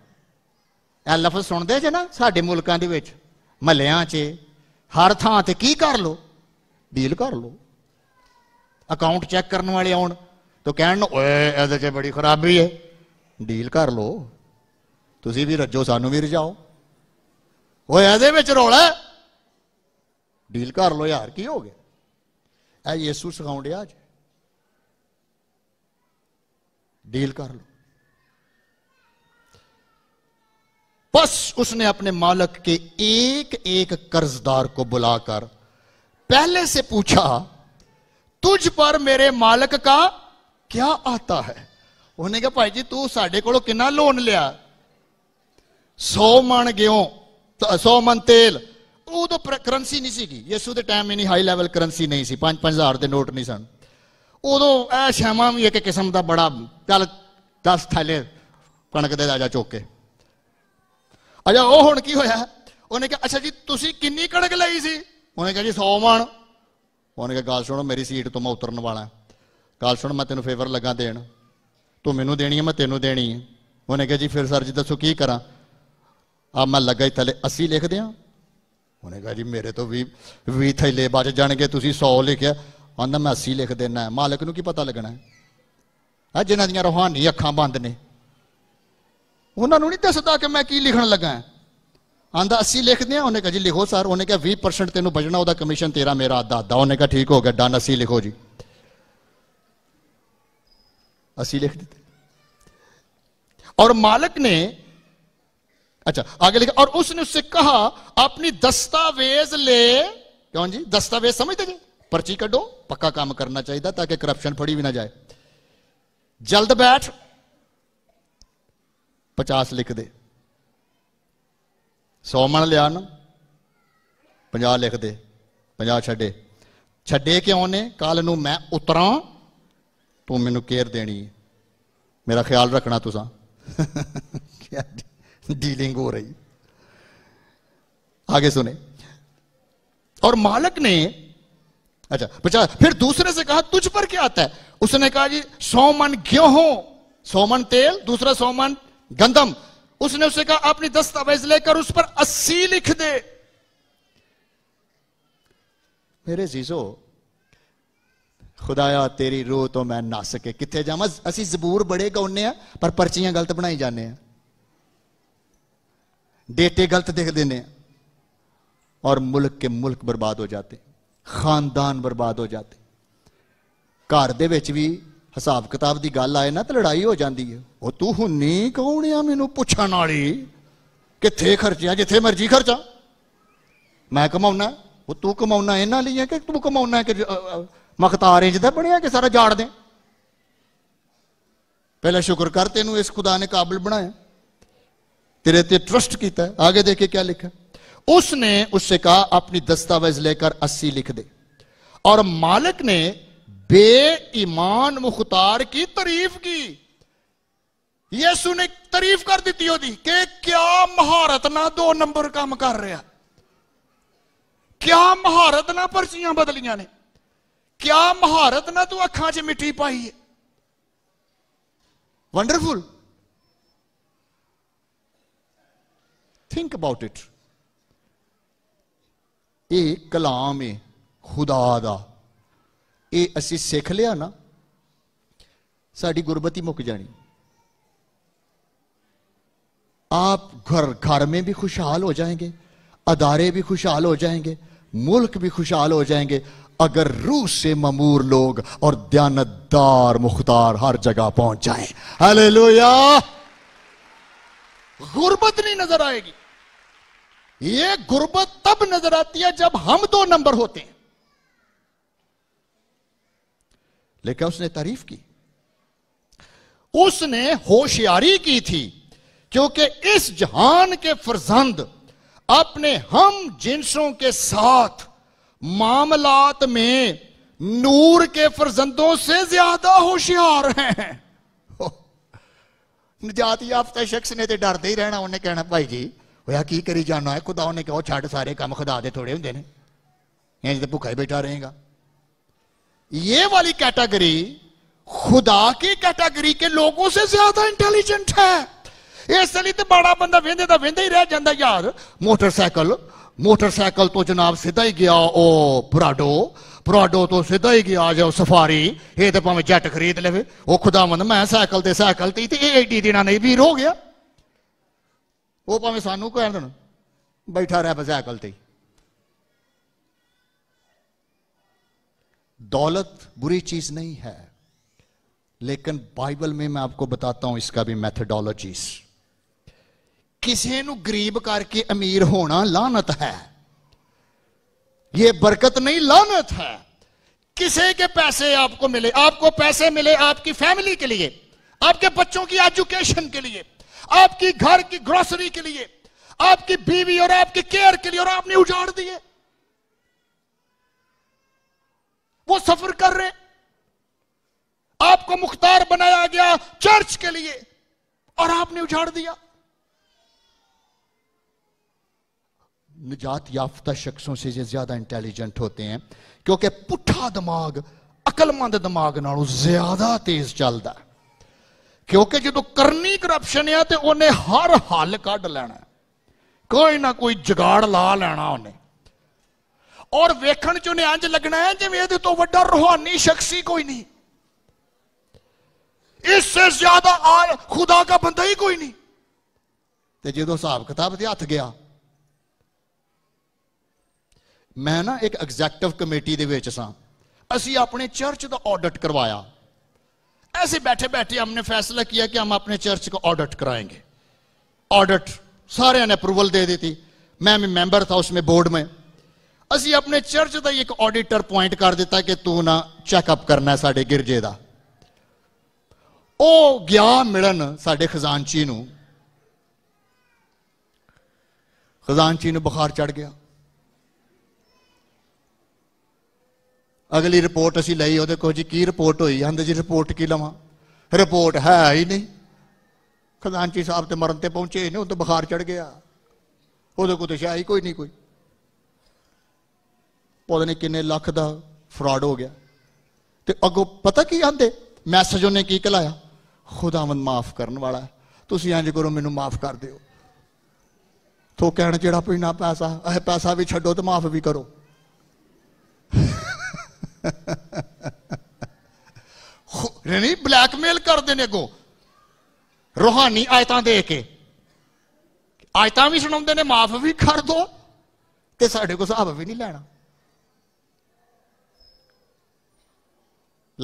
ਇਹ ਲਫ਼ਜ਼ ਸੁਣਦੇ ਜੇ ਨਾ ਸਾਡੇ ਮੁਲਕਾਂ ਦੇ ਵਿੱਚ ਮਹੱਲਿਆਂ 'ਚ ਹਰ ਥਾਂ ਤੇ ਕੀ ਕਰ ਲੋ ਡੀਲ ਕਰ ਲੋ ਅਕਾਊਂਟ ਚੈੱਕ ਕਰਨ ਵਾਲੇ ਆਉਣ ਤਾਂ ਕਹਿਣ ਨੂੰ ਓਏ ਇਹਦੇ 'ਚ ਬੜੀ ਖਰਾਬੀ ਹੈ ਡੀਲ ਕਰ ਲੋ ਤੁਸੀਂ ਵੀ ਰੱਜੋ ਸਾਨੂੰ ਵੀ ਰਜਾਓ ਓਏ ਇਹਦੇ ਵਿੱਚ ਰੋਲਾ ਡੀਲ ਕਰ ਲੋ ਯਾਰ ਕੀ ਹੋ ਗਿਆ ਇਹ ਯਿਸੂ ਸਿਖਾਉਂਦੇ ਅੱਜ ਡੀਲ ਕਰ ਲੋ बस उसने अपने मालक के एक एक कर्जदार को बुलाकर पहले से पूछा तुझ पर मेरे मालक का क्या आता है उन्हें कहा भाई जी तू साढ़े को कि लोन लिया सौ मन गेहूं तो सौ मन तेल ਉਹ ਤਾਂ ਕਰੰਸੀ ਨਹੀਂ ਸੀਗੀ ਯਿਸੂ ਦੇ ਟਾਈਮ ਇਨੀ ਹਾਈ ਲੈਵਲ ਕਰੰਸੀ ਨਹੀਂ ਸੀ 5-5000 ਦੇ ਨੋਟ ਨਹੀਂ ਸਨ ਉਦੋਂ ਇਹ ਸ਼ਾਮਾਂ ਵੀ ਇੱਕ ਕਿਸਮ ਦਾ ਬੜਾ ਚੱਲ 10 ਥੈਲੇ ਕਣਕ ਦੇ ਦਾਜਾ ਚੋਕੇ ਅਜਾ ਉਹ ਹੁਣ ਕੀ ਹੋਇਆ ਉਹਨੇ ਕਿਹਾ ਅੱਛਾ ਜੀ ਤੁਸੀਂ ਕਿੰਨੀ ਕਣਕ ਲਈ ਸੀ ਉਹਨੇ ਕਿਹਾ ਜੀ 100 ਮਣ ਉਹਨੇ ਕਿਹਾ ਗੱਲ ਸੁਣ ਮੇਰੀ ਸੀਟ ਤੋਂ ਮੈਂ ਉਤਰਨ ਵਾਲਾ ਗੱਲ ਸੁਣ ਮੈਂ ਤੈਨੂੰ ਫੇਵਰ ਲਗਾ ਦੇਣ ਤੂੰ ਮੈਨੂੰ ਦੇਣੀ ਹੈ ਮੈਂ ਤੈਨੂੰ ਦੇਣੀ ਹੈ ਉਹਨੇ ਕਿਹਾ ਜੀ ਫਿਰ ਸਰ ਜੀ ਦੱਸੋ ਕੀ ਕਰਾਂ ਆ ਮੈਂ ਲੱਗਾ ਹੀ ਥੱਲੇ 80 ਲਿਖ ਦਿਆਂ ਉਹਨੇ ਕਿਹਾ ਜੀ ਮੇਰੇ ਤੋਂ ਵੀ 20 ਥੈਲੇ ਬਚ ਜਾਣਗੇ ਤੁਸੀਂ 100 ਲਿਖਿਆ ਆਂਦਾ ਮੈਂ 80 ਲਿਖ ਦੇਣਾ ਮਾਲਕ ਨੂੰ ਕੀ ਪਤਾ ਲੱਗਣਾ ਹੈ ਆ ਜਿਨ੍ਹਾਂ ਦੀਆਂ ਰੋਹਾਨੀ ਅੱਖਾਂ ਬੰਦ ਨੇ ਉਹਨਾਂ ਨੂੰ ਨਹੀਂ ਦੱਸਦਾ ਕਿ ਮੈਂ ਕੀ ਲਿਖਣ ਲੱਗਾ ਆਂਦਾ 80 ਲਿਖਦੇ ਆ ਉਹਨੇ ਕਹਾ ਜੀ ਲਿਖੋ ਸਰ ਉਹਨੇ ਕਿਹਾ 20% ਤੈਨੂੰ ਬਚਣਾ ਉਹਦਾ ਕਮਿਸ਼ਨ ਤੇਰਾ ਮੇਰਾ ਅੱਧਾ ਅੱਧਾ ਉਹਨੇ ਕਿਹਾ ਠੀਕ ਹੋ ਗਿਆ ਡਨ 80 ਲਿਖੋ ਜੀ 80 ਲਿਖ ਦਿੱਤੇ और मालिक ने अच्छा आगे लिखा और उसने उससे कहा अपनी दस्तावेज ले क्यों जी दस्तावेज समझते जी पर्ची कडो पक्का काम करना चाहिए ताकि करप्शन फड़ी भी ना जाए जल्द बैठ 50 ਲਿਖ ਦੇ 100 ਮਣ ਲਿਆਣ 50 ਲਿਖ ਦੇ 50 ਛੱਡੇ ਛੱਡੇ ਕਿਉਂ ਨੇ ਕੱਲ ਨੂੰ ਮੈਂ ਉਤਰਾਂ ਤੂੰ ਮੈਨੂੰ ਕੇਅਰ ਦੇਣੀ ਮੇਰਾ ਖਿਆਲ ਰੱਖਣਾ ਤੂੰ ਤੁਸਾਂ ਡੀਲਿੰਗ ਹੋ ਰਹੀ ਆਗੇ ਸੁਨੇ ਔਰ ਮਾਲਕ ਨੇ ਅੱਛਾ ਬਚਾ ਫਿਰ ਦੂਸਰੇ ਸੇ ਕਹਾ ਤੁਝ ਪਰ ਕੀ ਆਤਾ ਹੈ ਉਸਨੇ ਕਹਾ ਜੀ 100 ਮਨ ਗਿਓ ਹੋ 100 ਮਨ ਤੇਲ ਦੂਸਰਾ 100 ਮਨ गंदम उसने उसे कहा अपनी दस्तावेज लेकर उस पर अस्सी लिख दे मेरे जीजो खुदाया तेरी रूह तो मैं ना सके कितने जावा असि जबूर बड़े गाने पर परचियां गलत बनाई जाने डेटे गलत देख देने और मुल्क के मुल्क बर्बाद हो जाते खानदान बर्बाद हो जाते घर भी ਹਿਸਾਬ ਕਿਤਾਬ ਦੀ ਗੱਲ ਆਏ ਨਾ ਤੇ ਲੜਾਈ ਹੋ ਜਾਂਦੀ ਹੈ ਉਹ ਤੂੰ ਹੁੰਨੀ ਕੌਣ ਆ ਮੈਨੂੰ ਪੁੱਛਣ ਵਾਲੀ ਕਿੱਥੇ ਖਰਚਿਆ ਜਿੱਥੇ ਮਰਜ਼ੀ ਖਰਚਾ ਮੈਂ ਕਮਾਉਣਾ ਉਹ ਤੂੰ ਕਮਾਉਣਾ ਇਹਨਾਂ ਲਈ ਹੈ ਕਿ ਤੂੰ ਕਮਾਉਣਾ ਕਿ ਮਖਤਾਰ ਇੰਜ ਦਾ ਬਣਿਆ ਕਿ ਸਾਰਾ ਜਾੜ ਦੇ ਪਹਿਲਾ ਸ਼ੁਕਰ ਕਰ ਤੈਨੂੰ ਇਸ ਖੁਦਾ ਨੇ ਕਾਬਿਲ ਬਣਾਇਆ ਤੇਰੇ ਤੇ तेरे ते ट्रस्ट किया आगे देखे क्या लिखा ਉਸੇ उससे ਆਪਣੀ ਦਸਤਾਵੇਜ਼ ਲੈ ਕੇ 80 ਲਿਖ ਦੇ ਔਰ ਮਾਲਕ ਨੇ बेईमान मुख्तार की तारीफ की यसु ने तारीफ कर दी थी कि क्या महारत ना दो नंबर काम कर रहा क्या महारत ना परचियां बदलिया ने क्या महारत ना तू अखा च मिट्टी पाई है वंडरफुल थिंक अबाउट इट ये कलाम है खुदा दा ये असी सीख लिया ना ਸਾਡੀ गुरबती मुक जानी आप घर घर में भी खुशहाल हो जाएंगे अदारे भी खुशहाल हो जाएंगे मुल्क भी खुशहाल हो जाएंगे अगर रूस से ममूर लोग और दयानतदार मुख्तार हर जगह पहुंच जाए हले गुर्बत नहीं नजर आएगी ये गुर्बत तब नजर आती है जब हम दो नंबर होते हैं लेकिन उसने तारीफ की उसने होशियारी की थी क्योंकि इस जहान के फरजंद अपने हम जिनसों के साथ मामलात में नूर के फरजंदों से ज्यादा होशियार हैं निजात याफ्ता शख्स ने तो डरते ही रहना उन्हें कहना भाई जी होया की करी जाना है खुदा उन्हें कहो छड़ सारे काम खुदा दे थोड़े होंगे ने भुखा ही बैठा रहेगा ये वाली कैटेगरी खुदा की कैटेगरी के लोगों से ज्यादा इंटेलिजेंट है इसलिए तो बड़ा बंदा वेंदे तो वेंदे ही रह जाता यार मोटरसाइकिल मोटरसाइकिल तो जनाब सीधा ही गया ओ पुराडो पुराडो तो सीधा ही गया जो सफारी ये तो भावे जट खरीद ले वो खुदा मन मैं सैकल से सैकल ती तो एडी दिन नहीं भीर हो गया वो भावे सानू कह देना बैठा रहा सैकल ती दौलत बुरी चीज नहीं है लेकिन बाइबल में मैं आपको बताता हूं इसका भी मैथडोलॉजीज किसी गरीब करके अमीर होना लानत है यह बरकत नहीं लानत है किसी के पैसे आपको मिले आपको पैसे मिले आपकी फैमिली के लिए आपके बच्चों की एजुकेशन के लिए आपकी घर की ग्रोसरी के लिए आपकी बीवी और आपकी केयर के लिए और आपने उजाड़ दिए वो सफर कर रहे आपको मुख्तार बनाया गया चर्च के लिए और आपने उजाड़ दिया निजात याफ्ता शख्सों से ज्यादा इंटेलिजेंट होते हैं क्योंकि पुठा दिमाग अकलमंद दिमाग ना ज्यादा तेज चलता क्योंकि जो करनी करप्शन है तो उन्हें हर हल कड़ लेना कोई ना कोई जगाड़ ला लेना उन्हें ਔਰ ਵੇਖਣ ਚ ਉਹਨੇ ਅੰਜ ਲੱਗਣਾ ਹੈ ਜਿਵੇਂ ਇਹਦੇ ਤੋਂ ਵੱਡਾ ਰੋਹਾਨੀ ਸ਼ਖਸੀ ਕੋਈ ਨਹੀਂ ਇਸ ਸੇ ਜ਼ਿਆਦਾ ਖੁਦਾ ਦਾ ਬੰਦਾ ਹੀ ਕੋਈ ਨਹੀਂ ਤੇ ਜਦੋਂ ਹਿਸਾਬ ਕਿਤਾਬ ਦੇ ਹੱਥ ਗਿਆ ਮੈਂ ਨਾ ਇੱਕ ਐਗਜ਼ੈਕਟਿਵ ਕਮੇਟੀ ਦੇ ਵਿੱਚ ਸਾਂ ਅਸੀਂ ਆਪਣੇ ਚਰਚ ਦਾ ਆਡਿਟ ਕਰਵਾਇਆ ਐਸੇ ਬੈਠੇ ਬੈਠੇ हमने ਫੈਸਲਾ ਕੀਤਾ ਕਿ ਅਸੀਂ ਆਪਣੇ ਚਰਚ को ਆਡਿਟ कराएंगे ਆਡਿਟ ਸਾਰਿਆਂ ਨੇ ਅਪਰੂਵਲ ਦੇ ਦਿੱਤੀ ਮੈਂ ਵੀ ਮੈਂਬਰ ਥਾ ਉਸਮੇ ਬੋਰਡ ਮੇ ਅਸੀਂ ਆਪਣੇ ਚਰਚ ਦਾ ਇੱਕ ਆਡੀਟਰ ਪੁਆਇੰਟ ਕਰ ਦਿੱਤਾ ਕਿ ਤੂੰ ਨਾ ਚੈੱਕਅਪ ਕਰਨਾ ਸਾਡੇ ਗਿਰਜੇ ਦਾ ਉਹ ਗਿਆ ਮਿਲਣ ਸਾਡੇ ਖਜ਼ਾਨਚੀ ਨੂੰ ਖਜ਼ਾਨਚੀ ਨੂੰ ਬੁਖਾਰ ਚੜ ਗਿਆ ਅਗਲੀ ਰਿਪੋਰਟ ਅਸੀਂ ਲਈ ਉਹਦੇ ਕੋਲ ਜੀ ਕੀ ਰਿਪੋਰਟ ਹੋਈ ਹੰਦ ਜੀ ਰਿਪੋਰਟ ਕੀ ਲਵਾਂ ਰਿਪੋਰਟ ਹੈ ਹੀ ਨਹੀਂ ਖਜ਼ਾਨਚੀ ਸਾਹਿਬ ਤੇ ਮਰਨ ਤੇ ਪਹੁੰਚੇ ਨੇ ਉਹ ਤਾਂ ਬੁਖਾਰ ਚੜ ਗਿਆ ਉਹਦੇ ਕੋਲ ਤਾਂ ਸ਼ਾਇ ਕੋਈ ਨਹੀਂ ਕੋਈ ਪਤਾ ਨਹੀਂ ਕਿੰਨੇ ਲੱਖ ਦਾ ਫਰਾਡ ਹੋ ਗਿਆ ਤੇ ਅੱਗੋਂ ਪਤਾ ਕੀ ਆਂਦੇ ਮੈਸੇਜ ਉਹਨੇ ਕੀ ਕਲਾਇਆ ਖੁਦਾਵੰਦ ਮਾਫ ਕਰਨ ਵਾਲਾ ਤੁਸੀਂ ਇੰਜ ਕਰੋ ਮੈਨੂੰ ਮਾਫ ਕਰ ਦਿਓ ਤੋ ਕਹਿਣ ਜਿਹੜਾ ਪੈਣਾ ਪੈਸਾ ਇਹ ਪੈਸਾ ਵੀ ਛੱਡੋ ਤੇ ਮਾਫ ਵੀ ਕਰੋ ਰਣੀ ਬਲੈਕਮੇਲ ਕਰਦੇ ਨੇ ਗੋ ਰੋਹਾਨੀ ਆਇਤਾਂ ਦੇ ਕੇ ਆਇਤਾਂ ਵੀ ਸੁਣਾਉਂਦੇ ਨੇ ਮਾਫ ਵੀ ਕਰ ਦੋ ਤੇ ਸਾਡੇ ਕੋਲ ਹਿਸਾਬ ਵੀ ਨਹੀਂ ਲੈਣਾ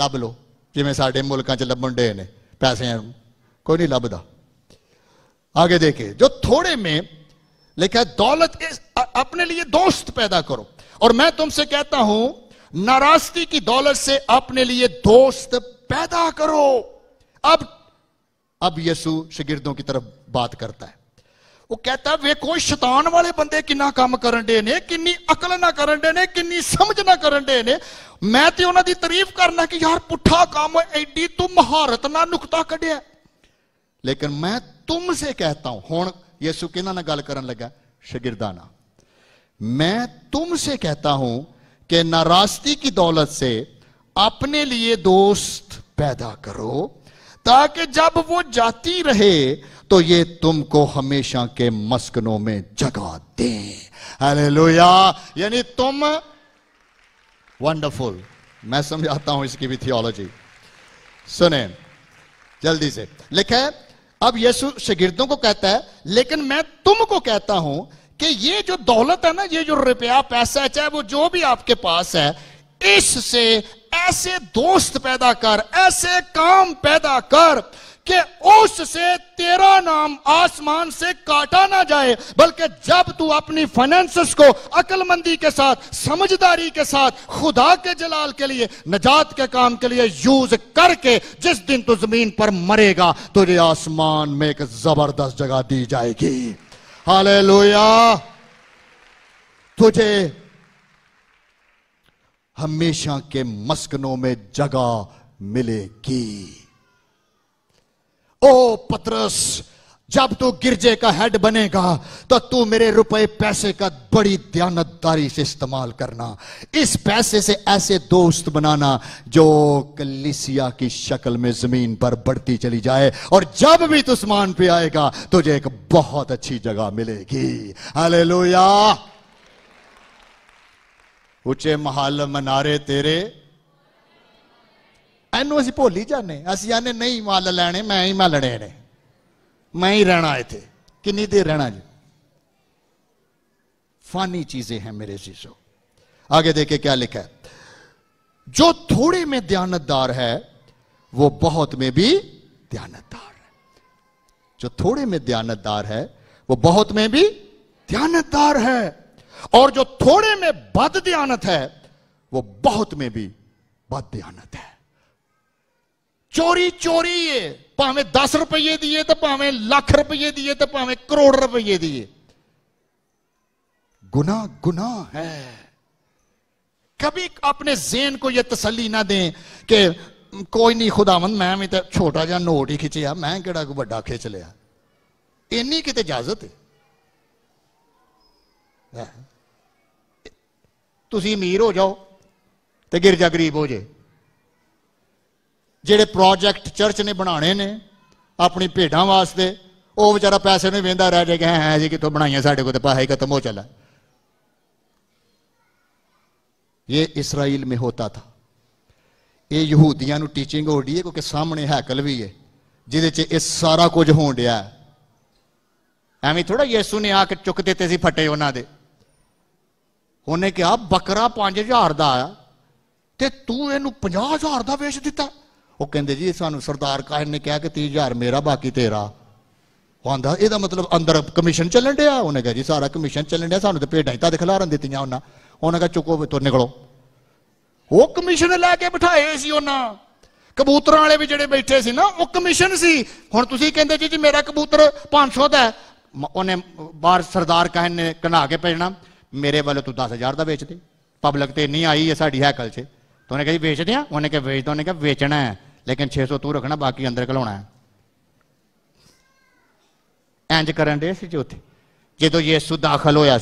लभ लो जिमें ਸਾਡੇ मुल्क लभन डे ने ਨੇ कोई नहीं लभदा आगे देखे जो थोड़े में लिखा दौलत इस अपने लिए दोस्त पैदा करो और मैं तुमसे कहता हूं नाराजगी की दौलत से अपने लिए दोस्त पैदा करो अब अब यसु शिगिर्दों की तरफ बात करता है वो कहता है वे कोई शतान वाले बंदे कि काम करन डे ने कि अकल ना करन डे ने कि समझ ना करन डे ने मैं तो उन्होंने तारीफ करना कि यार पुठा काम एडी तू महारत ना नुकता ਨੁਕਤਾ लेकिन मैं तुमसे कहता हूं ਹੂੰ ਹੁਣ कि गल कर लगा शगिरदाना मैं तुमसे कहता हूं कि नाराजगी की दौलत से अपने लिए दोस्त पैदा करो ताकि जब वो जाती रहे तो ये तुमको हमेशा के मस्कनों में जगा दे अरे यानी तुम वंडरफुल मैं समझाता हूं इसकी भी थियोलॉजी सुने जल्दी से लिखा है अब यीशु शिगिर्दों को कहता है लेकिन मैं तुमको कहता हूं कि ये जो दौलत है ना ये जो रुपया पैसा है चाहे वो जो भी आपके पास है इससे ऐसे दोस्त पैदा कर ऐसे काम पैदा कर कि उससे तेरा नाम आसमान से काटा ना जाए बल्कि जब तू अपनी फाइनेंस को अकलमंदी के साथ समझदारी के साथ खुदा के जलाल के लिए नजात के काम के लिए यूज करके जिस दिन तू जमीन पर मरेगा तुझे आसमान में एक जबरदस्त जगह दी जाएगी हाले तुझे हमेशा के मस्कनों में जगह मिलेगी ओ पतरस जब तू गिरजे का हेड बनेगा तो तू मेरे रुपए पैसे का बड़ी दयानतदारी से इस्तेमाल करना इस पैसे से ऐसे दोस्त बनाना जो कलिसिया की शक्ल में जमीन पर बढ़ती चली जाए और जब भी तू पे आएगा तुझे एक बहुत अच्छी जगह मिलेगी हले ऊंचे महाल मनारे तेरे અન હોસી બોલી જાને અસ જાને નહીં માલ લેને મેં હી માલ લેને મેં હી રહેનાએ થે કની દે રહેના જી ફાની ચીજે હે મેરે સિસો આગે દેખે ક્યા લખા જો થોડે મેં ધિયાનતદાર હૈ વો બહોત મેં ભી ધિયાનતદાર જો થોડે મેં ધિયાનતદાર હૈ વો બહોત મેં ભી ધિયાનતદાર હૈ ઓર જો થોડે મેં બદ ધિયાનત હૈ વો બહોત મેં ભી બદ ધિયાનત હૈ चोरी चोरी है भावे दस रुपये दिए तो भावे लख रुपये दिए तो भावे करोड़ रुपये दिए गुना गुना है कभी अपने जेन को यह तसली ना दें कि कोई नहीं खुदावन मैं भी तो छोटा जहा नोट ही खिंचया मैं कि व्डा खिंच लिया इनी कि तो इजाजत है हाँ। तुम अमीर हो जाओ तो गिरजा गरीब हो जाए ਜਿਹੜੇ ਪ੍ਰੋਜੈਕਟ ਚਰਚ ਨੇ ਬਣਾਣੇ ਨੇ ਆਪਣੀ ਭੇਡਾਂ ਵਾਸਤੇ ਉਹ ਵਿਚਾਰਾ ਪੈਸੇ ਨੂੰ ਵੇਂਦਾ ਰਹਿ ਕਿ ਹੈ ਜੀ ਕਿੱਥੋਂ ਬਣਾਈਆਂ ਸਾਡੇ ਕੋਲ ਤਾਂ ਪੈਸਾ ਖਤਮ ਹੋ ਚੱਲਾ ਇਹ ਇਸਰਾਇਲ ਮੇ ਹੋਤਾ ਥਾ ਇਹ ਯਹੂਦੀਆਂ ਨੂੰ ਟੀਚਿੰਗ ਹੋ ਰਹੀ ਹੈ ਕਿਉਂਕਿ ਸਾਹਮਣੇ ਹੈਕਲ ਵੀ ਹੈ ਜਿਹਦੇ 'ਚ ਇਹ ਸਾਰਾ ਕੁਝ ਹੋਣ ਰਿਹਾ ਹੈ ਐਵੇਂ ਥੋੜਾ ਯਿਸੂ ਨੇ ਆ ਕੇ ਚੁੱਕ ਦਿੱਤੇ ਸੀ ਫੱਟੇ ਉਹਨਾਂ ਦੇ ਉਹਨੇ ਕਿਹਾ ਬੱਕਰਾ 5000 ਦਾ ਆ ਤੇ ਤੂੰ ਇਹਨੂੰ 50000 ਦਾ ਵੇਚ ਦਿੱਤਾ ਉਹ ਕਹਿੰਦੇ ਜੀ ਸਾਨੂੰ ਸਰਦਾਰ ਕਾਹਨ ਨੇ ਕਿਹਾ ਕਿ 30000 ਮੇਰਾ ਬਾਕੀ ਤੇਰਾ ਉਹ ਆਂਦਾ ਇਹਦਾ ਮਤਲਬ ਅੰਦਰ ਕਮਿਸ਼ਨ ਚੱਲਣ ਡਿਆ ਉਹਨੇ ਕਿਹਾ ਜੀ ਸਾਰਾ ਕਮਿਸ਼ਨ ਚੱਲਣ ਡਿਆ ਸਾਨੂੰ ਤੇ ਭੇਡਾਂ ਹੀ ਤਾਂ ਦਿਖਲਾਰਨ ਦਿੱਤੀਆਂ ਉਹਨਾਂ ਉਹਨਾਂ ਕਹਾ ਚੁੱਕੋ ਤੋਂ ਨਿਕਲੋ ਉਹ ਕਮਿਸ਼ਨ ਲੈ ਕੇ ਬਿਠਾਏ ਸੀ ਉਹਨਾਂ ਕਬੂਤਰਾਂ ਵਾਲੇ ਵੀ ਜਿਹੜੇ ਬੈਠੇ ਸੀ ਨਾ ਉਹ ਕਮਿਸ਼ਨ ਸੀ ਹੁਣ ਤੁਸੀਂ ਕਹਿੰਦੇ ਜੀ ਮੇਰਾ ਕਬੂਤਰ 500 ਦਾ ਉਹਨੇ ਬਾਹਰ ਸਰਦਾਰ ਕਹਿੰਨੇ ਨੇ ਕਨਾ ਕੇ ਭੇਜਣਾ ਮੇਰੇ ਵੱਲੋਂ ਤੂੰ 10000 ਦਾ ਵੇਚ ਦੇ ਪਬਲਿਕ ਤੇ ਨਹੀਂ ਆਈ ਹੈ ਸਾਡੀ ਹੈਕਲ 'ਚ तो उन्हें कहीं बेच दिया उन्हें क्या बेच दिया उन्हें क्या बेचना है लेकिन छे सौ तू रखना बाकी अंदर कलाना है इंज कर रहे सी चौथे जो यीशु दाखिल होया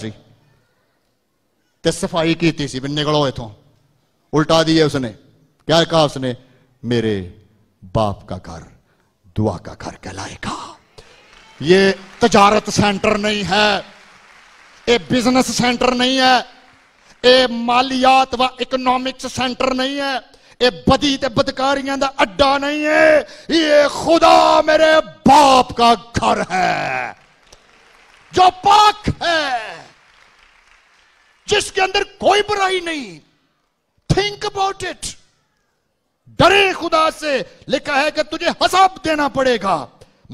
सफाई की सी भी निकलो इतों उल्टा है उसने क्या कहा उसने मेरे बाप का घर दुआ का घर कहलाएगा ये तजारत सेंटर नहीं है ये बिजनेस सेंटर नहीं है मालियात व ਵਾ सेंटर नहीं है ਹੈ बदी ਬਦੀ ਤੇ ਬਦਕਾਰੀਆਂ ਦਾ ਅੱਡਾ ਨਹੀਂ ਹੈ ਇਹ ਖੁਦਾ ਮੇਰੇ ਬਾਪ ਦਾ जो पाक है जिसके अंदर कोई बुराई नहीं थिंक अबाउट इट डरे खुदा से लिखा है कि तुझे हसाब देना पड़ेगा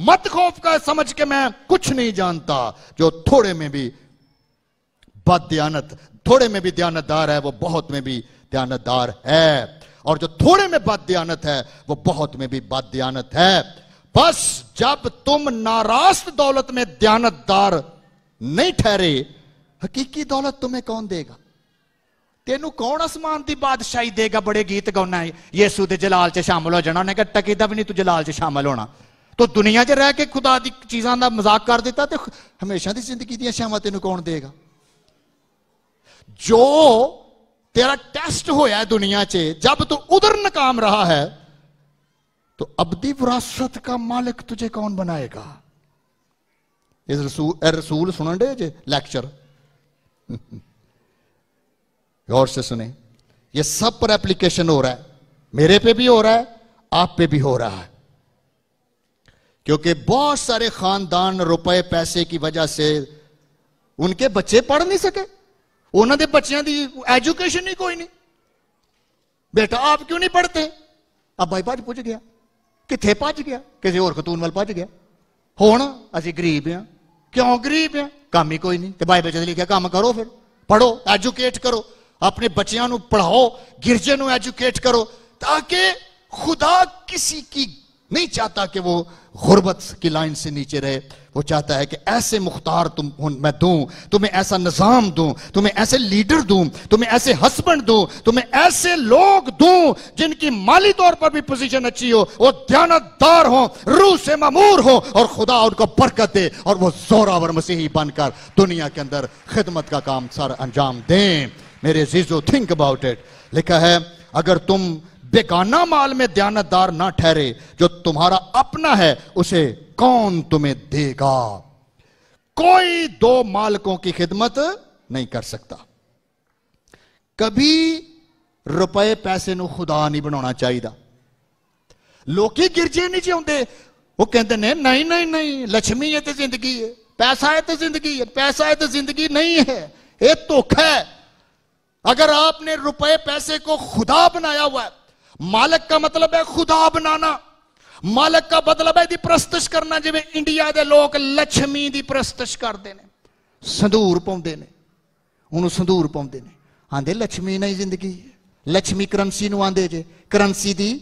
मत खौफ का समझ के मैं कुछ नहीं जानता जो थोड़े में भी बदयानत थोड़े में भी दयानतदार है वो बहुत में भी दयानतदार है और जो थोड़े में बात दयानत है वो बहुत में भी बात दयानत है बस जब तुम नाराज दौलत में दयानतदार नहीं ठहरे हकीकी दौलत तुम्हें कौन देगा तेन कौन आसमान की बादशाही देगा बड़े गीत गाने येसु के जलाल च शामिल हो जाना उन्हें कहा भी नहीं तू जलाल च शामिल होना तो दुनिया च रह के खुदा दीजा का मजाक कर दिता तो हमेशा की जिंदगी दिशा तेन कौन देगा ਜੋ ਤੇਰਾ ਟੈਸਟ दुनिया ਦੁਨੀਆ जब तू तो उधर ਨਾਕਾਮ रहा है तो अबदी विरासत का मालिक तुझे कौन बनाएगा इस रसूल रसूल सुन डे जे लेक्चर गौर से सुने ये सब पर एप्लीकेशन हो रहा है मेरे पे भी हो रहा है आप पे भी हो रहा है क्योंकि बहुत सारे खानदान रुपए पैसे की वजह से उनके बच्चे पढ़ नहीं सके ਉਹਨਾਂ ਦੇ ਬੱਚਿਆਂ ਦੀ ਐਜੂਕੇਸ਼ਨ ਹੀ ਕੋਈ ਨਹੀਂ ਬੇਟਾ ਆਪ ਕਿਉਂ ਨਹੀਂ ਪੜ੍ਹਦੇ ਅੱਬਾ ਹੀ ਭੱਜ ਪੁੱਜ ਗਿਆ ਕਿੱਥੇ ਪੱਜ ਗਿਆ ਕਿਸੇ ਹੋਰ ਖਤੂਨ ਵੱਲ ਪੱਜ ਗਿਆ ਹੁਣ ਅਸੀਂ ਗਰੀਬ ਆ ਕਿਉਂ ਗਰੀਬ ਆ ਕੰਮ ਹੀ ਕੋਈ ਨਹੀਂ ਤੇ ਬਾਈਬਲ ਚ ਲਿਖਿਆ ਕੰਮ ਕਰੋ ਫਿਰ ਪੜੋ ਐਜੂਕੇਟ ਕਰੋ ਆਪਣੇ ਬੱਚਿਆਂ ਨੂੰ ਪੜਾਓ ਗਿਰਜੇ ਨੂੰ ਐਜੂਕੇਟ ਕਰੋ ਤਾਂ ਕਿ ਖੁਦਾ ਕਿਸੇ ਕੀ ਨਹੀਂ ਚਾਹਤਾ ਕਿ ਉਹ गुर्बत की लाइन से नीचे रहे वो चाहता है कि ऐसे मुख्तार तुम मैं दूं तुम्हें ऐसा निज़ाम दूं तुम्हें ऐसे लीडर दूं तुम्हें ऐसे हस्बैंड दूं तुम्हें ऐसे लोग दूं जिनकी माली तौर पर भी पोजीशन अच्छी हो वो ध्यानदार हो रूह से ममूर हो और खुदा उनको बरकत दे और वो जोरावर मसीही बनकर दुनिया के अंदर खिदमत का काम सर अंजाम दें मेरे जीजो थिंक अबाउट इट लिखा है अगर तुम बेगाना माल में दयानतदार ना ठहरे जो तुम्हारा अपना है उसे कौन तुम्हें देगा कोई दो मालकों की खिदमत नहीं कर सकता कभी रुपए पैसे नु खुदा नहीं ਬਣਾਉਣਾ चाहिए लोग गिरजे नहीं चाहते वो कहते ने नहीं नहीं नहीं लक्ष्मी है तो जिंदगी है पैसा है तो जिंदगी है पैसा है तो जिंदगी नहीं है धोखा तो है अगर आपने रुपए पैसे को खुदा बनाया हुआ है ਮਾਲਕ ਦਾ ਮਤਲਬ ਹੈ ਖੁਦਾ ਬਣਾਣਾ ਮਾਲਕ ਦਾ ਮਤਲਬ ਹੈ ਦੀ ਪ੍ਰਸਤਿਸ਼ ਕਰਨਾ ਜਿਵੇਂ ਇੰਡੀਆ ਦੇ ਲੋਕ ਲక్ష్ਮੀ ਦੀ ਪ੍ਰਸਤਿਸ਼ ਕਰਦੇ ਨੇ ਸੰਧੂਰ ਪਾਉਂਦੇ ਨੇ ਉਹਨੂੰ ਸੰਧੂਰ ਪਾਉਂਦੇ ਨੇ ਆਂਦੇ ਲక్ష్ਮੀ ਨਹੀਂ ਜ਼ਿੰਦਗੀ ਲక్ష్ਮੀ ਕਰੰਸੀ ਨੂੰ ਆਂਦੇ ਜੇ ਕਰੰਸੀ ਦੀ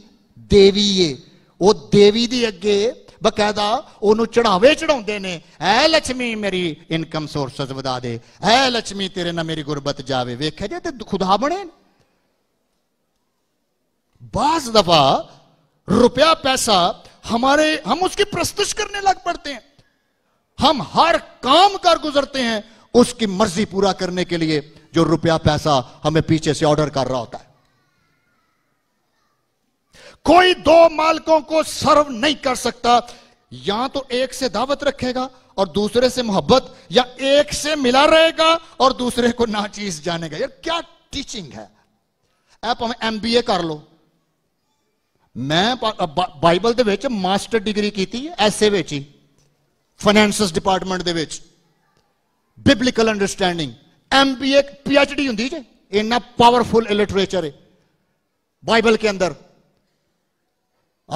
ਦੇਵੀ ਏ ਉਹ ਦੇਵੀ ਦੀ ਅੱਗੇ ਬਕਾਇਦਾ ਉਹਨੂੰ ਚੜਾਵੇ ਚੜਾਉਂਦੇ ਨੇ ਐ ਲక్ష్ਮੀ ਮੇਰੀ ਇਨਕਮ ਸੋਰਸਸ ਵਧਾ ਦੇ ਐ ਲక్ష్ਮੀ ਤੇਰੇ ਨਾਲ ਮੇਰੀ ਗੁਰਬਤ ਜਾਵੇ ਵੇਖਿਆ ਜੇ ਤੇ ਖੁਦਾ ਬਣੇ बाज दफा रुपया पैसा हमारे हम उसकी प्रस्तुत करने लग पड़ते हैं हम हर काम कर गुजरते हैं उसकी मर्जी पूरा करने के लिए जो रुपया पैसा हमें पीछे से ऑर्डर कर रहा होता है कोई दो मालकों को सर्व नहीं कर सकता या तो एक से दावत रखेगा और दूसरे से मोहब्बत या एक से मिला रहेगा और दूसरे को नाचीज जानेगा यार क्या टीचिंग है आप हमें एमबीए कर लो बइबल मास्टर डिग्री की ਮਾਸਟਰ ਡਿਗਰੀ ਕੀਤੀ ਐਸੇ डिपार्टमेंट ਹੀ finances understanding M B A P H D होंगी जी ਇੰਨਾ पावरफुल ਲਿਟਰੇਚਰ है बाइबल के अंदर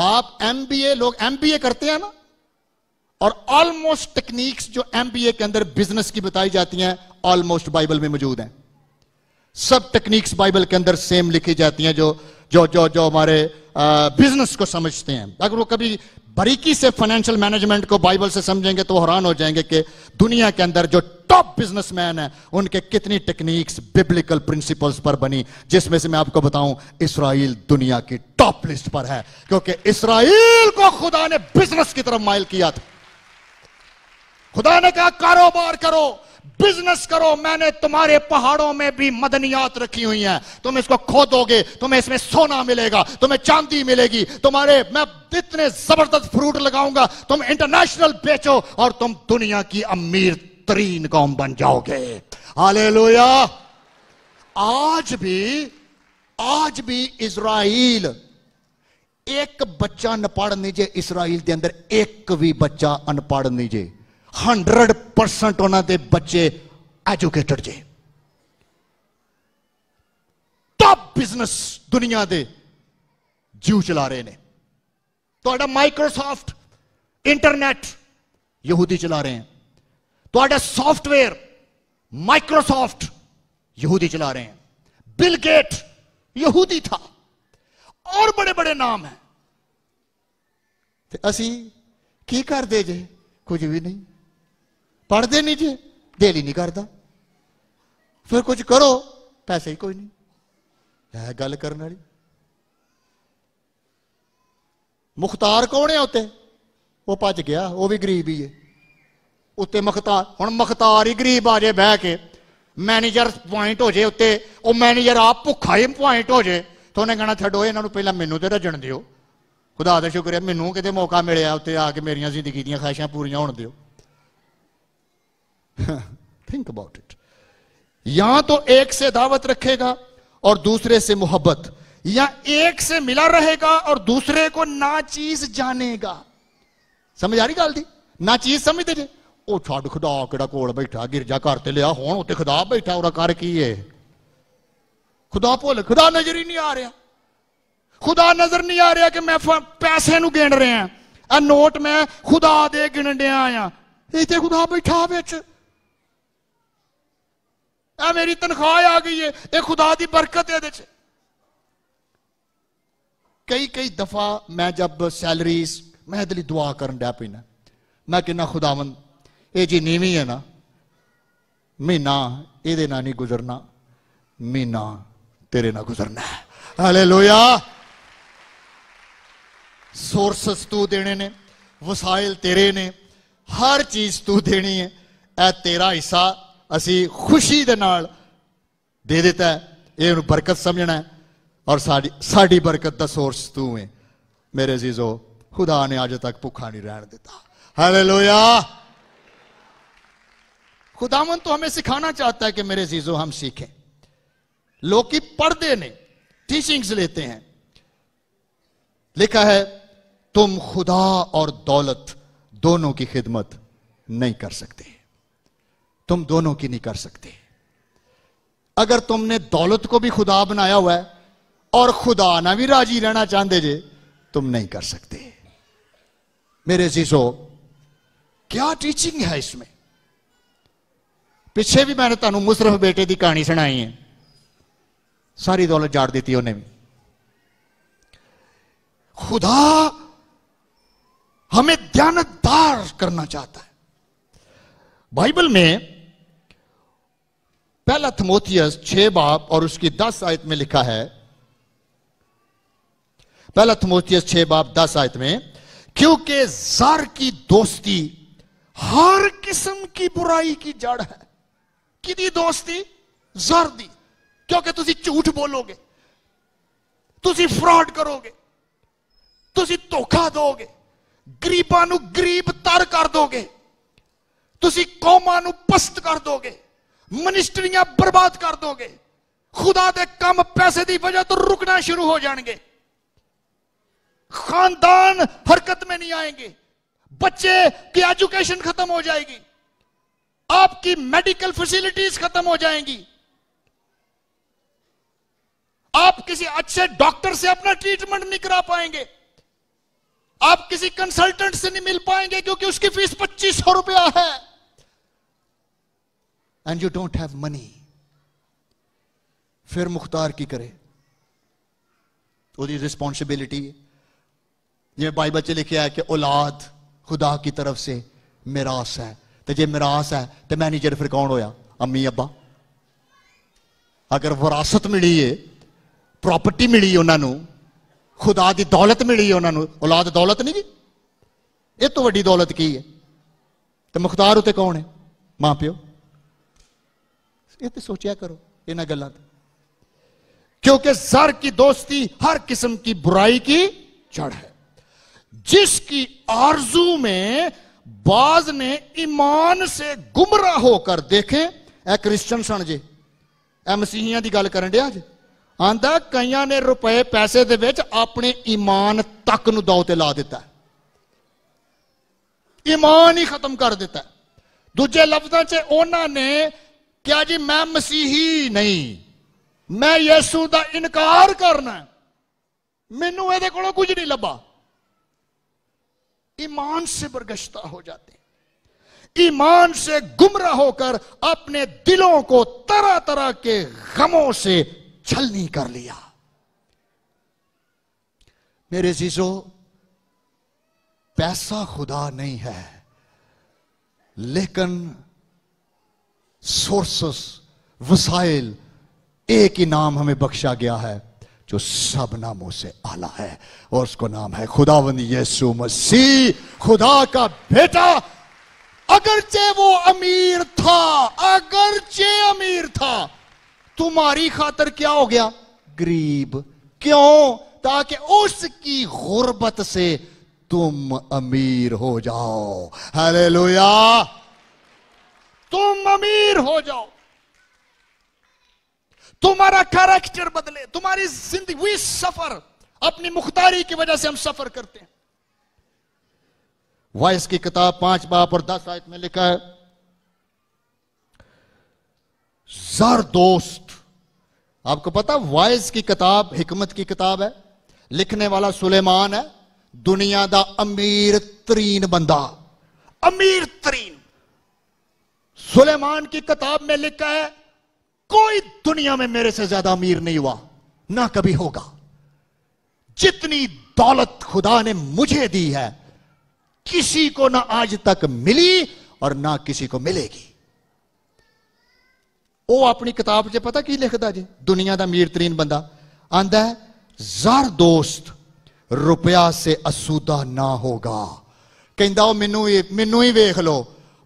आप एम बी ए लोग एम बी ए करते हैं ना और ऑलमोस्ट टेक्निक्स जो एम बी ए के अंदर बिजनेस की बताई जाती हैं ऑलमोस्ट बाइबल में मौजूद हैं सब टेक्निक्स बाइबल के अंदर सेम लिखी जाती हैं जो जो जो जो हमारे बिजनेस को समझते हैं अगर वो कभी बारीकी से फाइनेंशियल मैनेजमेंट को बाइबल से समझेंगे तो हैरान हो जाएंगे कि दुनिया के अंदर जो टॉप बिजनेसमैन है उनके कितनी टेक्निक्स बिब्लिकल प्रिंसिपल्स पर बनी जिसमें से मैं आपको बताऊं इसराइल दुनिया की टॉप लिस्ट पर है क्योंकि इसराइल को खुदा ने बिजनेस की तरफ माइल किया था खुदा ने कहा कारोबार करो बिजनेस करो मैंने तुम्हारे पहाड़ों में भी मदनियात रखी हुई हैं तुम इसको खोदोगे तुम्हें इसमें सोना मिलेगा तुम्हें चांदी मिलेगी तुम्हारे मैं इतने जबरदस्त फ्रूट लगाऊंगा तुम इंटरनेशनल बेचो और तुम दुनिया की अमीर तरीन कौम बन जाओगे लोया आज भी आज भी इसराइल एक बच्चा अनपढ़ जे इसराइल के अंदर एक भी बच्चा अनपढ़ जे 100% ਉਹਨਾਂ ਦੇ ਬੱਚੇ ਐਜੂਕੇਟਡ ਜੇ ਟਾਪ ਬਿਜ਼ਨਸ ਦੁਨੀਆ ਦੇ ਜਿਉ ਚਲਾ ਰਹੇ ਨੇ ਤੁਹਾਡਾ ਮਾਈਕਰੋਸਾਫਟ ਇੰਟਰਨੈਟ ਯਹੂਦੀ ਚਲਾ ਰਹੇ ਹਨ ਤੁਹਾਡਾ ਸੌਫਟਵੇਅਰ ਮਾਈਕਰੋਸਾਫਟ ਯਹੂਦੀ ਚਲਾ ਰਹੇ हैं ਬਿਲ ਗੇਟ ਯਹੂਦੀ ਥਾ और بڑے بڑے ਨਾਮ ਹੈ ਤੇ ਅਸੀਂ ਕੀ ਕਰਦੇ ਜੇ ਕੁਝ ਵੀ ਨਹੀਂ ਪੜਦੇ ਨਹੀਂ ਜੇ ਦੇਲੀ ਨਹੀਂ ਕਰਦਾ ਫਿਰ ਕੁਝ ਕਰੋ ਪੈਸੇ ਹੀ ਕੋਈ ਨਹੀਂ ਇਹ ਗੱਲ ਕਰਨ ਵਾਲੀ ਮੁਖਤਾਰ ਕੌਣ ਹੈ ਉੱਤੇ ਉਹ ਭੱਜ ਗਿਆ ਉਹ ਵੀ ਗਰੀਬ ਹੀ ਹੈ ਉੱਤੇ ਮੁਖਤਾਰ ਹੁਣ ਮੁਖਤਾਰ ਹੀ ਗਰੀਬ ਆ ਜੇ ਬਹਿ ਕੇ ਮੈਨੇਜਰ ਪੁਆਇੰਟ ਹੋ ਜੇ ਉੱਤੇ ਉਹ ਮੈਨੇਜਰ ਆਪ ਭੁੱਖਾ ਹੀ ਪੁਆਇੰਟ ਹੋ ਜੇ ਤਾਂ ਗਣਾ ਕਹਣਾ ਛੱਡੋ ਇਹਨਾਂ ਨੂੰ ਪਹਿਲਾਂ ਮੈਨੂੰ ਤੇ ਰਜਣ ਦਿਓ ਖੁਦਾ ਦਾ ਸ਼ੁਕਰ ਹੈ ਮੈਨੂੰ ਕਿਤੇ ਮੌਕਾ ਮਿਲਿਆ ਉੱਤੇ ਆ ਕੇ ਮੇਰੀਆਂ ਜ਼ਿੰਦਗੀ ਦੀਆਂ ਖਾਹਿਸ਼ਾਂ ਪੂਰੀਆਂ ਹੋਣ ਦਿਓ थिंक अबाउट इट या तो एक से दावत रखेगा और दूसरे से मोहब्बत या एक से मिला रहेगा और दूसरे को ना चीज जानेगा समझ आ रही गल दी ना चीज समझते जे खुदा किड़ा कोल बैठा गिरजा घर ते लिया हूं उत खुदा बैठा और कर की है खुदा भुल खुदा नजर ही नहीं आ रहा खुदा नजर नहीं आ रहा कि मैं पैसे नु गिण रहा है नोट मैं खुदा दे गिण डाया इतने खुदा बैठा बेच ਆ ਮੇਰੀ ਤਨਖਾਹ ਆ ਗਈ ਏ ਇਹ ਖੁਦਾ ਦੀ ਬਰਕਤ ਹੈ ਇਹਦੇ 'ਚ ਕਈ ਕਈ ਦਫਾ ਮੈਂ ਜਦ ਸੈਲਰੀਸ ਮੈਂ ਇਹਦੇ ਲਈ ਦੁਆ ਕਰਨ ਡਿਆ ਪੈਣਾ ਮੈਂ ਕਿਹਾ ਖੁਦਾਵੰਦ ਇਹ ਜੀ ਨੀਵੀਂ ਹੈ ਨਾ ਮਹੀਨਾ ਇਹਦੇ ਨਾਲ ਨਹੀਂ ਗੁਜ਼ਰਨਾ ਮਹੀਨਾ ਤੇਰੇ ਨਾਲ ਗੁਜ਼ਰਨਾ ਹੈ ਹਾਲੇਲੂਇਆ ਸੋਰਸਸ ਤੂੰ ਦੇਣੇ ਨੇ ਵਸਾਇਲ ਤੇਰੇ ਨੇ ਹਰ ਚੀਜ਼ ਤੂੰ ਦੇਣੀ ਹੈ ਇਹ ਤੇਰਾ ਹਿੱਸਾ ਅਸੀਂ ਖੁਸ਼ੀ ਦੇ ਨਾਲ ਦੇ ਦਿੱਤਾ ਇਹ ਨੂੰ ਬਰਕਤ ਸਮਝਣਾ ਔਰ ਸਾਡੀ बरकत का सोर्स तू है मेरे ਮੇਰੇ खुदा ने ਨੇ तक भुखा नहीं रहन दिता ਦਿੱਤਾ लोया खुदावन तो हमें सिखाना चाहता है कि मेरे जीजो हम सीखें लोग पढ़ते ने टीचिंग्स लेते हैं लिखा है तुम खुदा और दौलत दोनों की खिदमत नहीं कर सकते तुम दोनों की नहीं कर सकते अगर तुमने दौलत को भी खुदा बनाया हुआ है और खुदा ना भी राजी रहना चाहते जे तुम नहीं कर सकते मेरे जीजो क्या टीचिंग है इसमें पिछे भी मैंने तुम मुसरफ बेटे की कहानी सुनाई है सारी दौलत जाड़ दी उन्हें भी खुदा हमें दयानतदार करना चाहता है बाइबल में पहला थमोथियस छह बाप और उसकी दस आयत में लिखा है पहला थमोथियस छह बाप दस आयत में क्योंकि जार की दोस्ती हर किस्म की बुराई की जड़ है कि दोस्ती जर दी क्योंकि तुम झूठ बोलोगे तुम फ्रॉड करोगे तुम धोखा दोगे गरीबा गरीब तर कर दोगे तुम कौमा पस्त कर दोगे मिनिस्ट्रिया बर्बाद कर दोगे खुदा के कम पैसे की वजह तो रुकना शुरू हो जाएंगे खानदान हरकत में नहीं आएंगे बच्चे की एजुकेशन खत्म हो जाएगी आपकी मेडिकल फैसिलिटीज खत्म हो जाएंगी आप किसी अच्छे डॉक्टर से अपना ट्रीटमेंट नहीं करा पाएंगे आप किसी कंसल्टेंट से नहीं मिल पाएंगे क्योंकि उसकी फीस पच्चीस सौ रुपया है and you don't have money ਫਿਰ ਮੁਖਤਾਰ ਕੀ ਕਰੇ ਉਹਦੀ ਰਿਸਪੌਂਸਿਬਿਲਿਟੀ ਜਿਵੇਂ ਬਾਈਬਲ 'ਚ ਲਿਖਿਆ ਹੈ ਕਿ ਔਲਾਦ ਖੁਦਾ ਕੀ ਤਰਫ ਸੇ ਮਿਰਾਸ ਹੈ ਤੇ ਜੇ ਮਿਰਾਸ ਹੈ ਤੇ ਮੈਨੇਜਰ ਫਿਰ ਕੌਣ ਹੋਇਆ ਅੰਮੀ ਅੱਬਾ ਅਗਰ ਵਿਰਾਸਤ ਮਿਲੀ ਏ ਪ੍ਰਾਪਰਟੀ ਮਿਲੀ ਉਹਨਾਂ ਨੂੰ ਖੁਦਾ ਦੀ ਦੌਲਤ ਮਿਲੀ ਉਹਨਾਂ ਨੂੰ ਔਲਾਦ ਦੌਲਤ ਨਹੀਂ ਜੀ ਇਹ ਤੋਂ ਵੱਡੀ ਦੌਲਤ ਕੀ ਹੈ ਤੇ ਮੁਖਤਾਰ ਉਤੇ ਕੌਣ ਹੈ ਮਾਂ ਪਿਓ ਇਹ ਤੇ ਸੋਚਿਆ ਕਰੋ ਇਹਨਾਂ ਗੱਲਾਂ ਤੇ ਕਿਉਂਕਿ ਜ਼ਰ ਕੀ ਦੋਸਤੀ ਹਰ ਕਿਸਮ ਕੀ ਬੁਰਾਈ ਕੀ ਜੜ ਹੈ ਜਿਸ ਕੀ ਆਰਜ਼ੂ ਮੇ ਬਾਜ਼ ਨੇ ਇਮਾਨ ਸੇ ਗੁਮਰਾ ਹੋ ਕਰ ਦੇਖੇ ਐ ਕ੍ਰਿਸਚੀਅਨ ਸਣ ਜੇ ਐ ਮਸੀਹੀਆਂ ਦੀ ਗੱਲ ਕਰਨ ਡਿਆ ਜੇ ਆਂਦਾ ਕਈਆਂ ਨੇ ਰੁਪਏ ਪੈਸੇ ਦੇ ਵਿੱਚ ਆਪਣੇ ਇਮਾਨ ਤੱਕ ਨੂੰ ਦਾਉ ਤੇ ਲਾ ਦਿੱਤਾ ਇਮਾਨ ਹੀ ਖਤਮ ਕਰ ਦਿੱਤਾ ਦੂਜੇ ਲਫ਼ਜ਼ਾਂ 'ਚ ਉਹਨਾਂ ਨੇ क्या जी मैं मसीही नहीं मैं यीशु का इनकार करना मैनू ए कुछ नहीं लगा ईमान से बरगश्ता हो जाते ईमान से गुमराह होकर अपने दिलों को तरह तरह के गमों से छलनी कर लिया मेरे जीजो पैसा खुदा नहीं है लेकिन सोर्सेस वसाइल एक ही नाम हमें बख्शा गया है जो सब नामों से आला है और उसको नाम है खुदावन यीशु मसीह खुदा का बेटा अगरचे वो अमीर था अगरचे अमीर था तुम्हारी खातर क्या हो गया गरीब क्यों ताकि उसकी गुर्बत से तुम अमीर हो जाओ हरे लोया तुम अमीर हो जाओ तुम्हारा कैरेक्टर बदले तुम्हारी जिंदगी वी सफर अपनी मुख्तारी की वजह से हम सफर करते हैं वाइस की किताब पांच बाप और दस आयत में लिखा है सर दोस्त आपको पता वाइस की किताब हिकमत की किताब है लिखने वाला सुलेमान है दुनिया का अमीर तरीन बंदा अमीर तरीन सुलेमान की किताब में लिखा है कोई दुनिया में मेरे से ज्यादा अमीर नहीं हुआ ना कभी होगा जितनी दौलत खुदा ने मुझे दी है किसी को ना आज तक मिली और ना किसी को मिलेगी वो अपनी किताब से पता की लिखता जी दुनिया का अमीर तरीन बंदा आंदा है जर दोस्त रुपया से असूदा ना होगा कहता मैनू मैनू ही वेख लो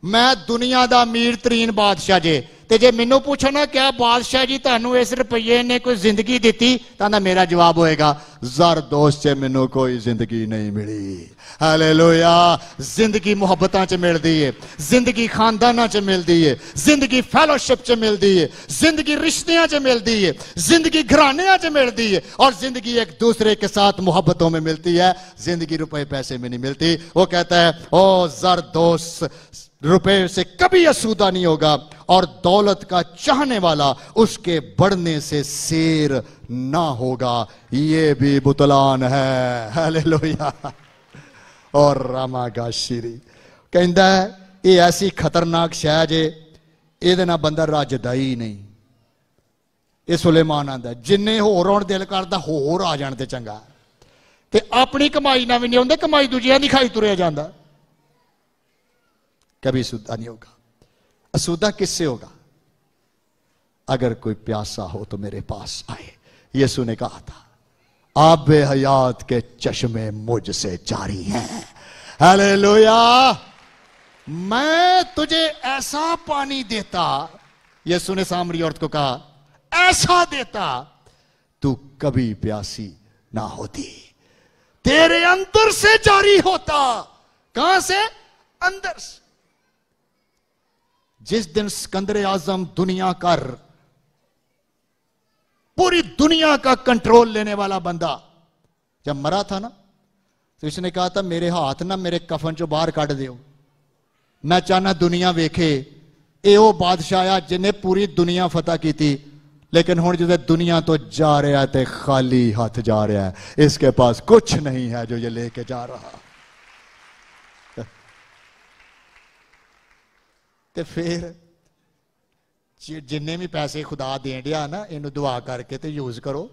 मैं दुनिया का अमीर तरीन बादशाह जे तो जे मैनू पूछो ना क्या बादशाह जी तू इस रुपये ने कोई जिंदगी दी तो ना मेरा जवाब होएगा जर दोस्त से मैं कोई जिंदगी नहीं मिली हले लोया जिंदगी मुहब्बत च मिलती है जिंदगी खानदाना च मिलती है जिंदगी फैलोशिप च मिलती है जिंदगी रिश्तिया च मिलती है जिंदगी घरानिया च मिलती है और जिंदगी एक दूसरे के साथ मुहब्बतों में मिलती है जिंदगी रुपये पैसे में नहीं मिलती वो कहता है ओ जर दोस्त रुपए से कभी असूदा नहीं होगा और दौलत का चाहने वाला उसके बढ़ने से शेर ना होगा ये भी बुतलान है और रामा का श्री कहता है ये ऐसी खतरनाक शह जे ए बंदा रजदा ही नहीं ये सुलेमान आंदा जिन्हें हो आने दिल करता होर आ जाने चंगा तो अपनी कमाई ना भी नहीं आता कमाई दूजिया दिखाई तुरै जाता है कभी सुद्धा नहीं होगा असुद्धा किससे होगा अगर कोई प्यासा हो तो मेरे पास आए यीशु ने कहा था आप हयात के चश्मे मुझसे जारी हैं हले मैं तुझे ऐसा पानी देता यीशु ने सामरी औरत को कहा ऐसा देता तू कभी प्यासी ना होती तेरे अंदर से जारी होता कहां से अंदर से जिस दिन सिकंदर आजम दुनिया का पूरी दुनिया का कंट्रोल लेने वाला बंदा जब मरा था ना तो इसने कहा था मेरे हाथ ना मेरे कफन चो बाहर काट दो मैं चाहना दुनिया वेखे ਇਹ बादशाह ਬਾਦਸ਼ਾਹ जिन्हें पूरी दुनिया फतेह की ਕੀਤੀ लेकिन हूँ जो दुनिया तो जा रहा है तो खाली हाथ जा रहा है इसके पास कुछ नहीं है जो ये लेके जा रहा ਤੇ ਫਿਰ ਜਿੰਨੇ ਵੀ ਪੈਸੇ ਖੁਦਾ ਦੇਣ ਡਿਆ ਨਾ ਇਹਨੂੰ ਦੁਆ ਕਰਕੇ ਤੇ ਯੂਜ਼ ਕਰੋ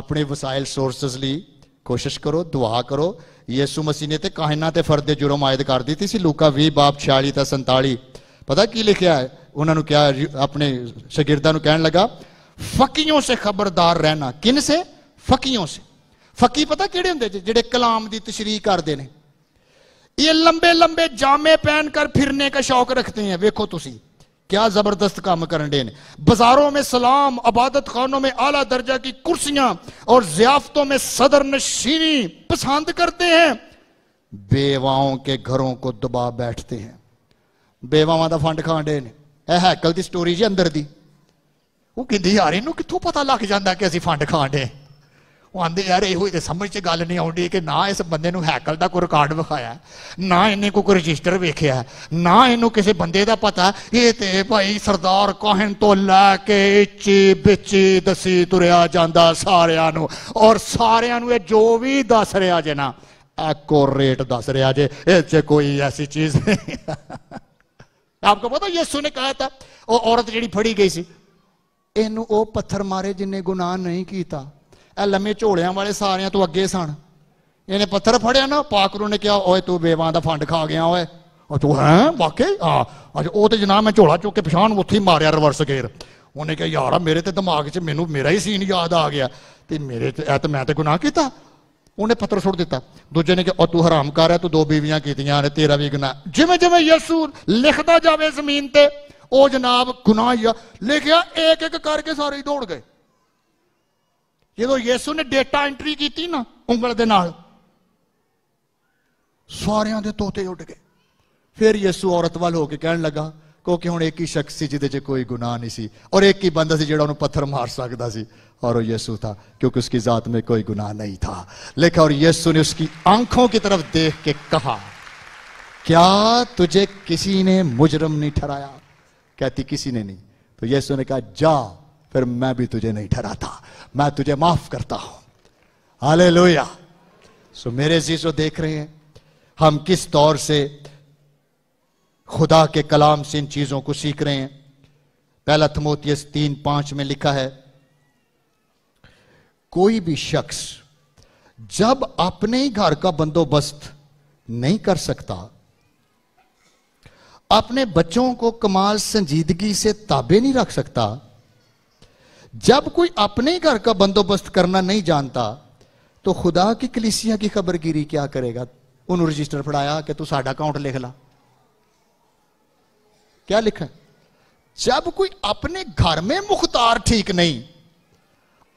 ਆਪਣੇ ਵਸਾਇਲ ਸੋਰਸਸ ਲਈ ਕੋਸ਼ਿਸ਼ ਕਰੋ ਦੁਆ ਕਰੋ ਯਿਸੂ ਮਸੀਹ ਨੇ ਤੇ ਕਾਹਨਾ ਤੇ ਫਰਦ ਦੇ ਜੁਰਮ ਆਇਦ ਕਰ ਦਿੱਤੀ ਸੀ ਲੂਕਾ 20 ਬਾਬ 46 ਤਾਂ 47 ਪਤਾ ਕੀ ਲਿਖਿਆ ਹੈ ਉਹਨਾਂ ਨੂੰ ਕਿਹਾ ਆਪਣੇ ਸ਼ਾਗਿਰਦਾਂ ਨੂੰ ਕਹਿਣ ਲੱਗਾ ਫਕੀਆਂ ਸੇ ਖਬਰਦਾਰ ਰਹਿਣਾ ਕਿਨ ਸੇ ਫਕੀਆਂ ਸੇ ਫਕੀ ਪਤਾ ਕਿਹੜੇ ਹੁੰਦੇ ਜਿਹੜੇ ਕਲਾਮ ਦੀ ਤਸ਼ਰੀਹ ਕਰਦੇ ਨੇ ये लंबे लंबे जामे पहन कर फिरने का शौक रखते हैं वेखो तुम क्या जबरदस्त काम कर डे ने बाजारों में सलाम अबादत खानों में आला दर्जा की कुर्सियां और जियाफतों में सदर नशीनी पसंद करते हैं बेवाओं के घरों को दबा बैठते हैं बेवावां का फंड खा डे ने कल ਹੈਕਲ स्टोरी जी अंदर दी वो कहती यार ਯਾਰ कितों पता लग जाता कि अभी फंड खा डे ਉਹ ਆਂਦੇ ਯਾਰ ਇਹੋ ਤੇ ਸਮਝ ਚ ਗੱਲ ਨਹੀਂ ਆਉਂਦੀ ਕਿ ਨਾ ਇਸ ਬੰਦੇ ਨੂੰ ਹੈਕਲ ਦਾ ਕੋਈ ਰਿਕਾਰਡ ਵਿਖਾਇਆ ਨਾ ਇਹਨੇ ਕੋਈ ਰਜਿਸਟਰ ਵੇਖਿਆ ਨਾ ਇਹਨੂੰ ਕਿਸੇ ਬੰਦੇ ਦਾ ਪਤਾ ਇਹ ਤੇ ਭਾਈ ਸਰਦਾਰ ਕੋਹਨ ਤੋਂ ਲੈ ਕੇ ਚੀ ਵਿੱਚ ਦਸੀ ਤੁਰਿਆ ਜਾਂਦਾ ਸਾਰਿਆਂ ਨੂੰ ਔਰ ਸਾਰਿਆਂ ਨੂੰ ਇਹ ਜੋ ਵੀ ਦੱਸ ਰਿਹਾ ਜੇ ਨਾ ਐਕੋਰੇਟ ਦੱਸ ਰਿਹਾ ਜੇ ਇਹ ਚ ਕੋਈ ਐਸੀ ਚੀਜ਼ ਨਹੀਂ ਆਪਕੋ ਪਤਾ ਯਿਸੂ ਨੇ ਕਹਾ ਤਾ ਉਹ ਔਰਤ ਜਿਹੜੀ ਫੜੀ ਗਈ ਸੀ ਇਹਨੂੰ ਉਹ ਪੱਥਰ ਮਾਰੇ ਜਿੰਨੇ ਗੁਨਾਹ ਨਹੀਂ ਕੀਤਾ ਇਹ ਲੰਮੇ ਝੋਲਿਆਂ ਵਾਲੇ ਸਾਰਿਆਂ ਤੋਂ ਅੱਗੇ ਸਨ ਇਹਨੇ ਪੱਥਰ ਫੜਿਆ ਨਾ ਪਾਕਰੂ ਨੇ ਕਿਹਾ ਓਏ ਤੂੰ ਬੇਵਾਂ ਦਾ ਫੰਡ ਖਾ ਗਿਆ ਓਏ ਉਹ ਤੂੰ ਹੈ ਵਾਕਈ ਹਾਂ ਅੱਜ ਉਹ ਤੇ ਜਨਾਬ ਮੈਂ ਝੋਲਾ ਚੁੱਕ ਕੇ ਪਛਾਣ ਉੱਥੇ ਹੀ ਮਾਰਿਆ ਰਿਵਰਸ ਗੇਅਰ ਉਹਨੇ ਕਿਹਾ ਯਾਰ ਮੇਰੇ ਤੇ ਦਿਮਾਗ 'ਚ ਮੈਨੂੰ ਮੇਰਾ ਹੀ ਸੀਨ ਯਾਦ ਆ ਗਿਆ ਤੇ ਮੇਰੇ ਤੇ ਐ ਤਾਂ ਮੈਂ ਤੇ ਗੁਨਾਹ ਕੀਤਾ ਉਹਨੇ ਪੱਤਰ ਸੁੱਟ ਦਿੱਤਾ ਦੂਜੇ ਨੇ ਕਿ ਉਹ ਤੂੰ ਹਰਾਮ ਕਰ ਰਿਹਾ ਤੂੰ ਦੋ ਬੀਵੀਆਂ ਕੀਤੀਆਂ ਨੇ ਤੇਰਾ ਵੀ ਗੁਨਾਹ ਜਿਵੇਂ ਜਿਵੇਂ ਯਸੂ ਲਿਖਦਾ ਜਾਵੇ ਜ਼ਮੀਨ ਤੇ ਉਹ ਜਨਾਬ ਗੁਨਾਹ ਲਿਖਿਆ ਇੱਕ ਇੱਕ ਕਰਕੇ ਸਾਰੇ ਹੀ ਦੌੜ ਗਏ जो येसु ने डेटा एंट्री की थी ना उंगल के सारे तोते उड़ गए फिर येसु औरत वाल होकर कह लगा क्योंकि हूँ एक ही शख्स जिद च कोई गुनाह नहीं सी। और एक ही बंदा जो पत्थर मार सकता सी और वो येसु था क्योंकि उसकी जात में कोई गुनाह नहीं था लेखा और येसु ने उसकी आंखों की तरफ देख के कहा क्या तुझे किसी ने मुजरम नहीं ठहराया कहती किसी ने नहीं तो येसु ने कहा जा फिर मैं भी तुझे नहीं ठहराता मैं तुझे माफ करता हूं हाले लोहिया सो मेरे जीजो देख रहे हैं हम किस तौर से खुदा के कलाम से इन चीजों को सीख रहे हैं पहला थमोतियस तीन पांच में लिखा है कोई भी शख्स जब अपने ही घर का बंदोबस्त नहीं कर सकता अपने बच्चों को कमाल संजीदगी से ताबे नहीं रख सकता जब कोई अपने घर का बंदोबस्त करना नहीं जानता तो खुदा की कलिसिया की खबरगिरी क्या करेगा उन्होंने रजिस्टर फड़ाया कि तू साडा अकाउंट लिख ला क्या लिखा जब कोई अपने घर में मुख्तार ठीक नहीं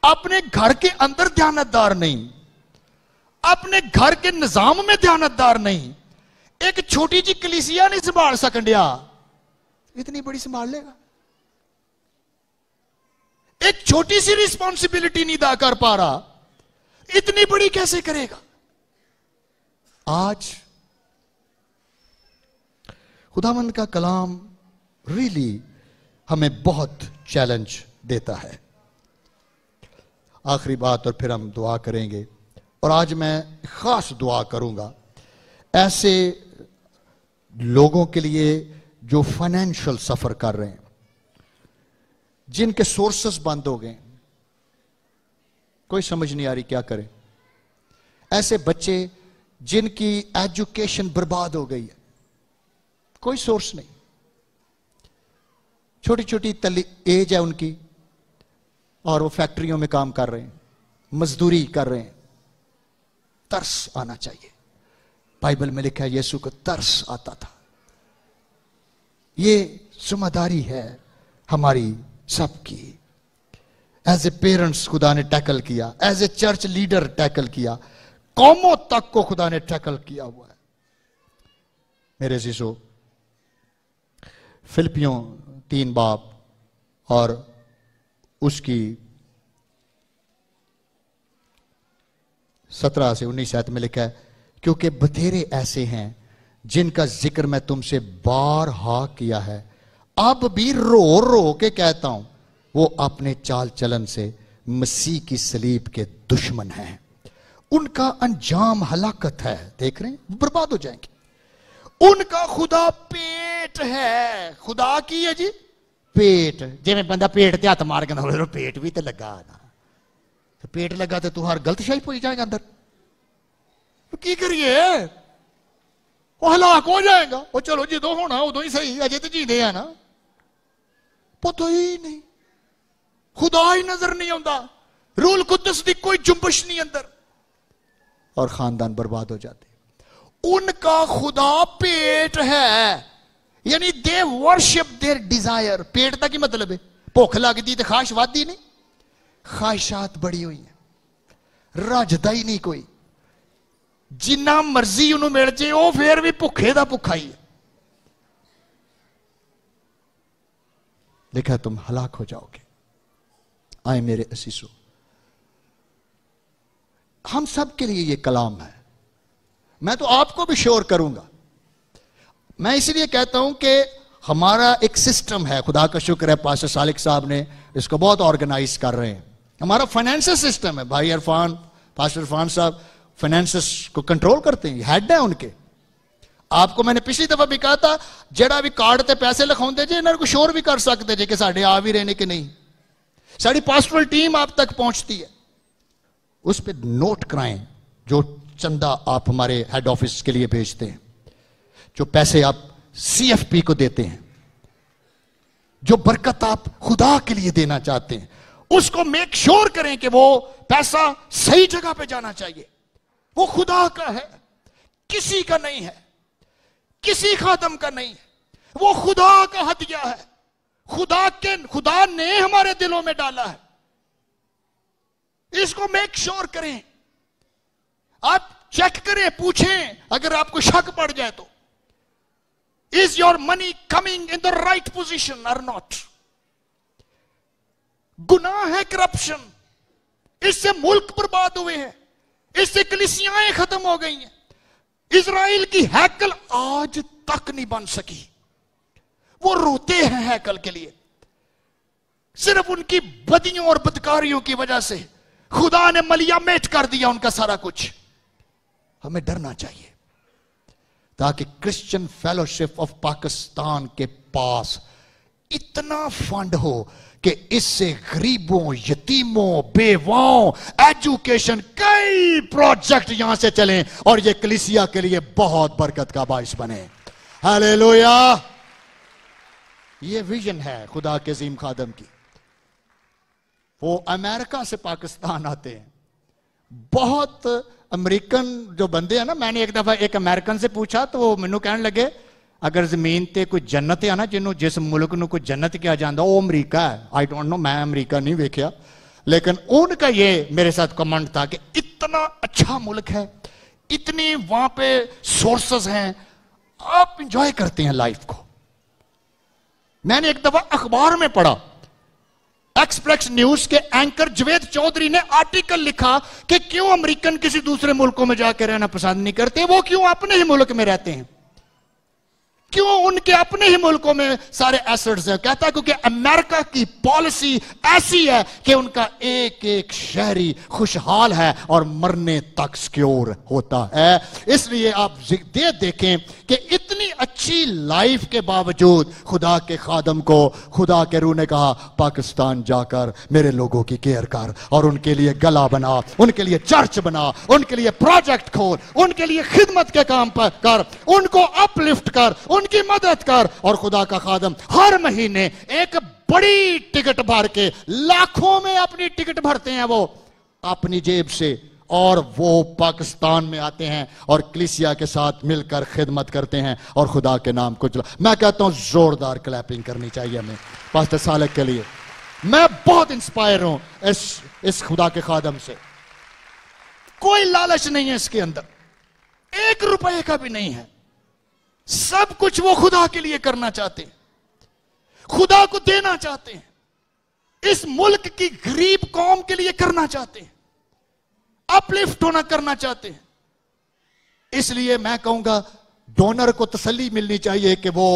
अपने घर के अंदर ध्यानतदार नहीं अपने घर के निजाम में ध्यानतदार नहीं एक छोटी जी कलिसिया नहीं संभाल सकन इतनी बड़ी संभाल लेगा एक छोटी सी रिस्पॉन्सिबिलिटी नहीं अदा कर पा रहा इतनी बड़ी कैसे करेगा आज खुदामंद का कलाम रियली हमें बहुत चैलेंज देता है आखिरी बात और फिर हम दुआ करेंगे और आज मैं खास दुआ करूंगा ऐसे लोगों के लिए जो फाइनेंशियल सफ़र कर रहे हैं जिनके सोर्सेस बंद हो गए कोई समझ नहीं आ रही क्या करें ऐसे बच्चे जिनकी एजुकेशन बर्बाद हो गई है कोई सोर्स नहीं छोटी छोटी एज है उनकी और वो फैक्ट्रियों में काम कर रहे हैं मजदूरी कर रहे हैं तरस आना चाहिए बाइबल में लिखा है यीशु को तरस आता था ये जिम्मेदारी है हमारी सबकी एज ए पेरेंट्स खुदा ने टैकल किया as a church leader tackle किया कौमों तक को खुदा ने टैकल किया हुआ है मेरे शिशो फिलिपियों तीन बाप और उसकी सत्रह से उन्नीस शायद में लिखा है क्योंकि बथेरे ऐसे हैं जिनका जिक्र मैं तुमसे बार हा किया है अब भी रो रो के कहता हूं वो अपने चाल चलन से मसीह की सलीब के दुश्मन हैं उनका अंजाम हलाकत है देख रहे हैं बर्बाद हो जाएंगे उनका खुदा पेट है खुदा की है जी पेट जिमें बंदा पेट ते हाथ मार के तो पेट भी तो लगा ना तो पेट लगा तो तू हर गलत शाही पी जाएगा अंदर तो की करिए हलाक हो जाएगा वो चलो जो होना उदो ही सही अजय तो जीते हैं ना ਪਤਾ ਹੀ ਨਹੀਂ ਖੁਦਾ ਹੀ ਨਜ਼ਰ ਨਹੀਂ ਆਉਂਦਾ ਰੂਲ ਕੁਦਸ ਦੀ ਕੋਈ ਜੁੰਬਸ਼ ਨਹੀਂ ਅੰਦਰ और खानदान बर्बाद हो जाते उनका खुदा पेट है यानी दे वर्शिप देर डिजायर पेट का की मतलब है भुख लगती तो खाश वादी नहीं ख्वाहिशात बड़ी हुई है रजदा ही नहीं कोई जिन्ना मर्जी उन्होंने मिल जाए वह फिर भी भुखे का भुखा ही है देखा तुम हलाक हो जाओगे आए मेरे असीसो हम सब के लिए ये कलाम है मैं तो आपको भी श्योर करूंगा मैं इसलिए कहता हूं कि हमारा एक सिस्टम है खुदा का शुक्र है पास सालिक साहब ने इसको बहुत ऑर्गेनाइज कर रहे हैं हमारा फाइनेंशियल सिस्टम है भाई इरफान पास इरफान साहब फाइनेंस को कंट्रोल करते हैं हेड है उनके आपको मैंने पिछली दफा भी कहा था जरा भी कार्ड से पैसे लिखाते जे ਇਹਨਾਂ ਨੂੰ ਸ਼ੋਰ भी कर सकते जे कि साढ़े आ भी रहे कि नहीं साड़ी पास्टरल टीम आप तक पहुंचती है उस पर नोट कराएं जो चंदा आप हमारे हेड ऑफिस के लिए भेजते हैं जो पैसे आप सीएफपी को देते हैं जो बरकत आप खुदा के लिए देना चाहते हैं उसको मेक श्योर करें कि वो पैसा सही जगह पे जाना चाहिए वो खुदा का है किसी का नहीं है किसी खादम का नहीं है वो खुदा का हथिया है खुदा के खुदा ने हमारे दिलों में डाला है इसको मेक श्योर करें आप चेक करें पूछें अगर आपको शक पड़ जाए तो is your money coming in the right position or not गुनाह है करप्शन इससे मुल्क बर्बाद हुए हैं इससे कलिसियाएं खत्म हो गई हैं इसराइल की हैकल आज तक नहीं बन सकी वो रोते हैं हैकल के लिए सिर्फ उनकी बदियों और बदकारियों की वजह से खुदा ने मलिया मेट कर दिया उनका सारा कुछ हमें डरना चाहिए ताकि क्रिश्चियन फेलोशिप ऑफ पाकिस्तान के पास इतना फंड हो कि इससे गरीबों यतीमों बेवाओं एजुकेशन कई प्रोजेक्ट यहां से चलें और ये कलिसिया के लिए बहुत बरकत का बायस बने हले लोया ये विजन है खुदा के जीम खादम की वो अमेरिका से पाकिस्तान आते हैं बहुत अमेरिकन जो बंदे हैं ना मैंने एक दफा एक अमेरिकन से पूछा तो वो मेनू कहने लगे अगर जमीन पर कोई जन्नत है ना जिन्होंने जिस मुल्क में कोई जन्नत किया जाता वो अमरीका है आई डोंट नो मैं अमरीका नहीं देखा लेकिन उनका ये मेरे साथ कमेंट था कि इतना अच्छा मुल्क है इतनी वहां पे सोर्सेस हैं आप इंजॉय करते हैं लाइफ को मैंने एक दफा अखबार में पढ़ा एक्सप्रेस न्यूज के एंकर जवेद चौधरी ने आर्टिकल लिखा कि क्यों अमेरिकन किसी दूसरे मुल्कों में जाकर रहना पसंद नहीं करते वो क्यों अपने ही मुल्क में रहते हैं क्यों उनके अपने ही मुल्कों में सारे एसेट्स हैं कहता है क्योंकि अमेरिका की पॉलिसी ऐसी है कि उनका एक एक शहरी खुशहाल है और मरने तक सिक्योर होता है इसलिए आप देखें कि अच्छी लाइफ के बावजूद खुदा के खादम को खुदा के रू ने कहा पाकिस्तान जाकर मेरे लोगों की केयर कर और उनके लिए गला बना उनके लिए चर्च बना उनके लिए प्रोजेक्ट खोल उनके लिए खिदमत के काम पर कर उनको अपलिफ्ट कर उनकी मदद कर और खुदा का खादम हर महीने एक बड़ी टिकट भर के लाखों में अपनी टिकट भरते हैं वो अपनी जेब से और वो पाकिस्तान में आते हैं और क्लिसिया के साथ मिलकर खिदमत करते हैं और खुदा के नाम को चला मैं कहता हूं जोरदार क्लैपिंग करनी चाहिए हमें पास्टर सालक के लिए मैं बहुत इंस्पायर हूं इस इस खुदा के खादम से कोई लालच नहीं है इसके अंदर एक रुपए का भी नहीं है सब कुछ वो खुदा के लिए करना चाहते हैं खुदा को देना चाहते हैं इस मुल्क की गरीब कौम के लिए करना चाहते हैं अपलिफ्ट होना करना चाहते हैं इसलिए मैं कहूंगा डोनर को तसली मिलनी चाहिए कि वो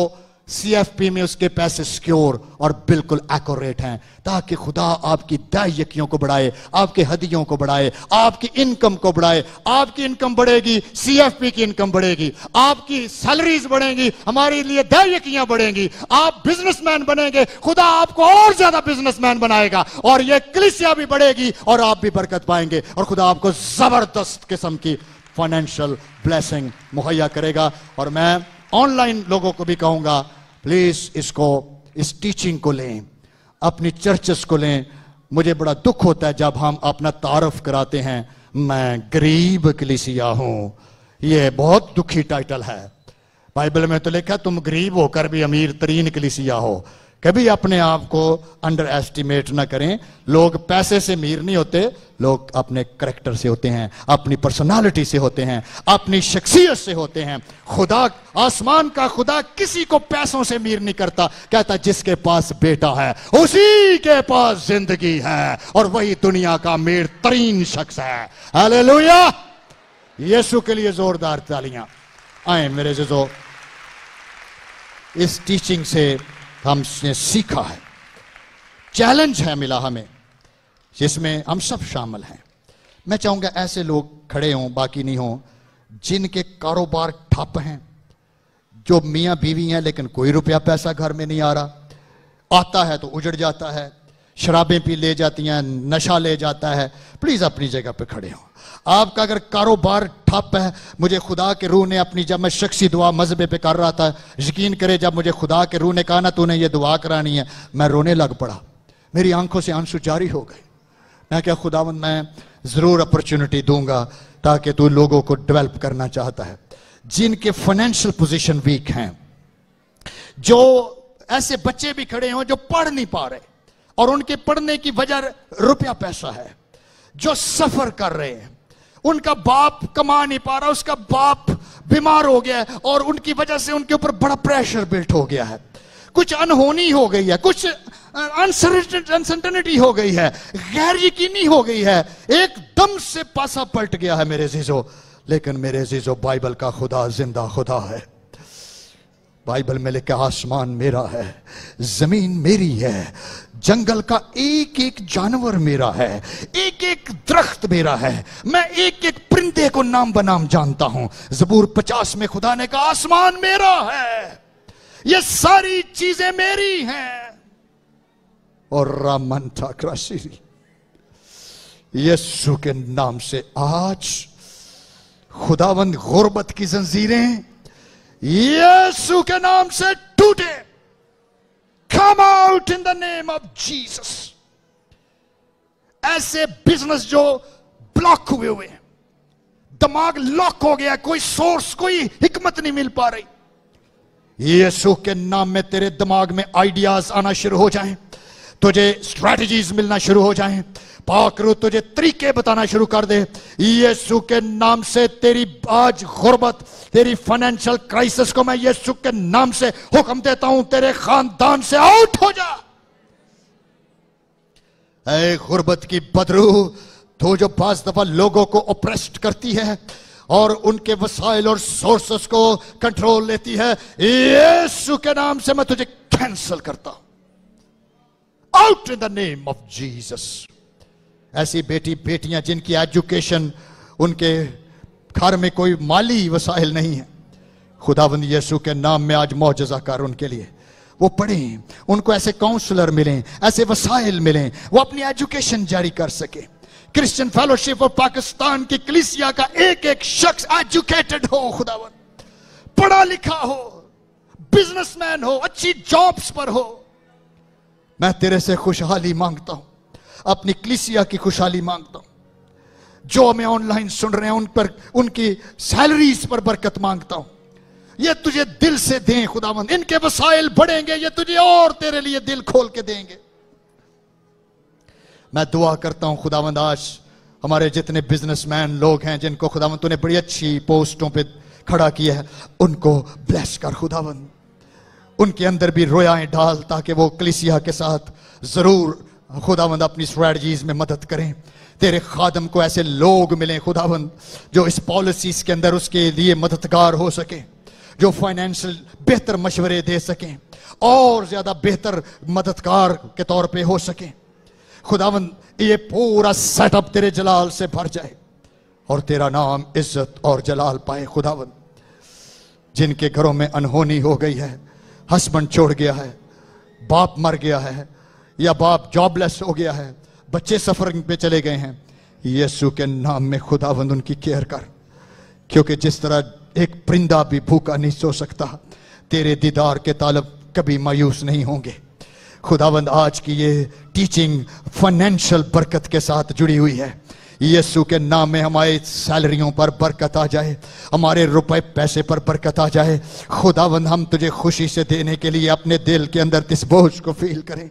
सीएफपी में उसके पैसे सिक्योर और बिल्कुल एकोरेट हैं ताकि खुदा आपकी दायकियों को बढ़ाए आपके हदियों को बढ़ाए आपकी इनकम को बढ़ाए आपकी इनकम बढ़ेगी सीएफपी की इनकम बढ़ेगी आपकी सैलरीज बढ़ेंगी हमारे लिए दायकियां बढ़ेंगी आप बिजनेसमैन बनेंगे खुदा आपको और ज्यादा बिजनेसमैन बनाएगा और यह क्लिसिया भी बढ़ेगी और आप भी बरकत पाएंगे और खुदा आपको जबरदस्त किस्म की फाइनेंशियल ब्लेसिंग मुहैया करेगा और मैं ऑनलाइन लोगों को भी कहूंगा प्लीज़ इसको इस टीचिंग को लें अपनी चर्चस को लें मुझे बड़ा दुख होता है जब हम अपना तारफ कराते हैं मैं गरीब कलिसिया हूं यह बहुत दुखी टाइटल है बाइबल में तो लिखा तुम गरीब होकर भी अमीर तरीन कलिसिया हो कभी अपने आप को अंडर एस्टिमेट ना करें लोग पैसे से मीर नहीं होते लोग अपने करेक्टर से होते हैं अपनी पर्सनालिटी से होते हैं अपनी शख्सियत से होते हैं खुदा आसमान का खुदा किसी को पैसों से मीर नहीं करता कहता जिसके पास बेटा है उसी के पास जिंदगी है और वही दुनिया का मीर तरीन शख्स है अले यशु के लिए जोरदार तालियां आए मेरे जजो इस टीचिंग से हमने सीखा है चैलेंज है मिला हमें जिसमें हम सब शामिल हैं मैं चाहूंगा ऐसे लोग खड़े हों बाकी नहीं हों जिनके कारोबार ठप हैं जो मियाँ बीवी हैं लेकिन कोई रुपया पैसा घर में नहीं आ रहा आता है तो उजड़ जाता है शराबें पी ले जाती हैं नशा ले जाता है प्लीज़ अपनी जगह पर खड़े हों आपका अगर कारोबार ठप है मुझे खुदा के रूह ने अपनी जब मैं शख्सी दुआ मजहबे पे कर रहा था यकीन करे जब मुझे खुदा के रूह ने कहा ना तूने ये दुआ करानी है मैं रोने लग पड़ा मेरी आंखों से आंसू जारी हो गए मैं क्या खुदावन मैं ज़रूर अपॉर्चुनिटी दूंगा ताकि तू लोगों को डेवलप करना चाहता है जिनके फाइनेंशियल पोजिशन वीक हैं जो ऐसे बच्चे भी खड़े हों जो पढ़ नहीं पा रहे और उनके पढ़ने की वजह रुपया पैसा है जो सफर कर रहे हैं उनका बाप कमा नहीं पा रहा उसका बाप बीमार हो गया है और उनकी वजह से उनके ऊपर बड़ा प्रेशर बिल्ट हो गया है कुछ अनहोनी हो गई है कुछ अनसर्टनिटी हो गई है गैर यकीनी हो गई है एकदम से पासा पलट गया है मेरे जीजो लेकिन मेरे जीजो बाइबल का खुदा जिंदा खुदा है बाइबल में लिखा आसमान मेरा है जमीन मेरी है जंगल का एक एक जानवर मेरा है एक एक दरख्त मेरा है मैं एक एक परिंदे को नाम बनाम जानता हूं जबूर पचास में खुदा ने कहा आसमान मेरा है ये सारी चीजें मेरी हैं और रामन श्री यस्सु के नाम से आज खुदावंद गुर्बत की जंजीरें यशु के नाम से टूटे come out in the name of Jesus ऐसे बिजनेस जो ब्लॉक हुए हुए हैं दिमाग लॉक हो गया कोई सोर्स कोई हिकमत नहीं मिल पा रही यीशु के नाम में तेरे दिमाग में आइडियाज आना शुरू हो जाएं तुझे स्ट्रेटजीज मिलना शुरू हो जाएं पाकरू तुझे तरीके बताना शुरू कर दे यीशु के नाम से तेरी आज गुर्बत तेरी फाइनेंशियल क्राइसिस को मैं यीशु के नाम से हुक्म देता हूं तेरे खानदान से आउट हो जा ऐ गुर्बत की बदरू तू जो पांच दफा लोगों को ओप्रेस्ड करती है और उनके वसाइल और सोर्सेस को कंट्रोल लेती है यीशु के नाम से मैं तुझे कैंसिल करता हूं out in the name of Jesus. ऐसी बेटी बेटियां जिनकी एजुकेशन उनके घर में कोई माली वसाइल नहीं है खुदाबंद यीशु के नाम में आज कर उनके लिए वो पढ़ें उनको ऐसे काउंसलर मिलें ऐसे वसाइल मिलें वो अपनी एजुकेशन जारी कर सके क्रिश्चियन फेलोशिप ऑफ पाकिस्तान की कलिसिया का एक एक शख्स एजुकेटेड हो खुदावन पढ़ा लिखा हो बिजनेसमैन हो अच्छी जॉब्स पर हो मैं तेरे से खुशहाली मांगता हूं अपनी क्लिसिया की खुशहाली मांगता हूं जो हमें ऑनलाइन सुन रहे हैं उन पर उनकी सैलरीज पर बरकत मांगता हूं ये तुझे दिल से दें खुदावंद इनके वसाइल बढ़ेंगे ये तुझे और तेरे लिए दिल खोल के देंगे मैं दुआ करता हूं खुदावंद आज हमारे जितने बिजनेसमैन लोग हैं जिनको खुदावंद तूने बड़ी अच्छी पोस्टों पे खड़ा किया है उनको ब्लेस कर खुदावंद उनके अंदर भी रोयाएं डाल ताकि वो कलिसिया के साथ ज़रूर खुदावंद अपनी स्ट्रेटजीज में मदद करें तेरे खादम को ऐसे लोग मिलें खुदावंद जो इस पॉलिसीज़ के अंदर उसके लिए मददगार हो सकें जो फाइनेंशियल बेहतर मशवरे दे सकें और ज़्यादा बेहतर मददगार के तौर पे हो सकें खुदावन ये पूरा सेटअप तेरे जलाल से भर जाए और तेरा नाम इज्जत और जलाल पाए खुदावन जिनके घरों में अनहोनी हो गई है हस्बैंड छोड़ गया है बाप मर गया है या बाप जॉबलेस हो गया है बच्चे सफर पे चले गए हैं यीशु के नाम में खुदावंद उनकी केयर कर क्योंकि जिस तरह एक परिंदा भी भूखा नहीं सो सकता तेरे दीदार के तालब कभी मायूस नहीं होंगे खुदाबंद आज की ये टीचिंग फाइनेंशियल बरकत के साथ जुड़ी हुई है यीशु के नाम में हमारे सैलरियों पर बरकत आ जाए हमारे रुपए पैसे पर बरकत आ जाए खुदावंद हम तुझे खुशी से देने के लिए अपने दिल के अंदर इस बोझ को फील करें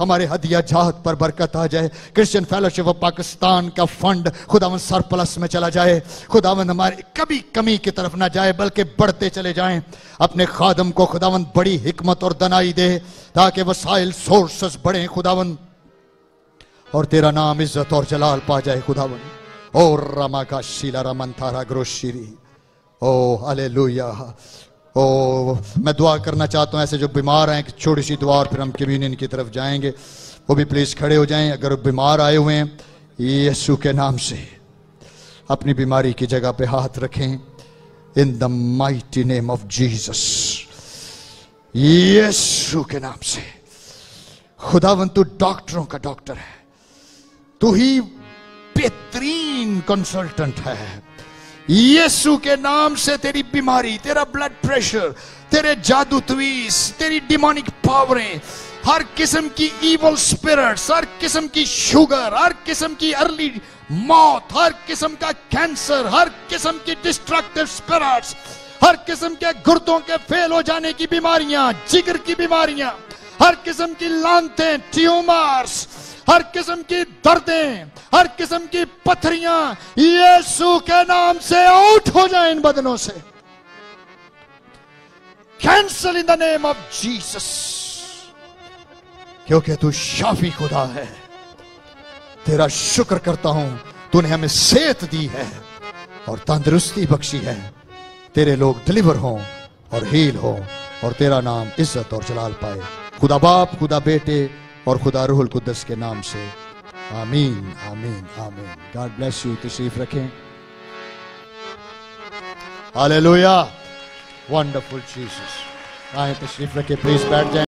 हमारे हदिया जहात पर बरकत आ जाए क्रिश्चियन फेलोशिप ऑफ पाकिस्तान का फंड खुदावन सरप्लस में चला जाए खुदावन हमारे कभी कमी की तरफ ना जाए बल्कि बढ़ते चले जाएं अपने खादम को खुदावन बड़ी हिकमत और दनाई दे ताकि वसाइल सोर्सेस बढ़े खुदावन और तेरा नाम इज्जत और जलाल पा जाए खुदावन ओ रमा का शीला रमन थारा ग्रोशीरी ओ अले ओ मैं दुआ करना चाहता हूँ ऐसे जो बीमार हैं कि छोटी सी दुआ और फिर हम कम्यूनियन की तरफ जाएंगे वो भी प्लीज़ खड़े हो जाएं अगर बीमार आए हुए हैं यीशु के नाम से अपनी बीमारी की जगह पे हाथ रखें in the mighty name of Jesus यीशु के नाम से खुदावंतु डॉक्टरों का डॉक्टर है तू ही बेहतरीन कंसल्टेंट है यीशु के नाम से तेरी बीमारी तेरा ब्लड प्रेशर तेरे जादू तवीस तेरी डिमोनिक पावरें हर किस्म की इवल स्पिरिट्स हर किस्म की शुगर हर किस्म की अर्ली मौत हर किस्म का कैंसर हर किस्म की डिस्ट्रक्टिव स्पिरिट्स हर किस्म के गुर्दों के फेल हो जाने की बीमारियां जिगर की बीमारियां हर किस्म की लानते ट्यूमर्स हर किस्म की दर्दें हर किस्म की पथरियां यीशु के नाम से आउट हो जाए इन बदनों से cancel in the name of Jesus क्योंकि तू शाफी खुदा है तेरा शुक्र करता हूं तूने हमें सेहत दी है और तंदुरुस्ती बख्शी है तेरे लोग डिलीवर हो और हील हो और तेरा नाम इज्जत और जलाल पाए खुदा बाप खुदा बेटे और खुदा रुहुल कुदस के नाम से आमीन आमीन आमीन गॉड ब्लेस यू तशरीफ रखें हालेलुया वंडरफुल जीसस आए तशरीफ रखें प्लीज बैठ जाए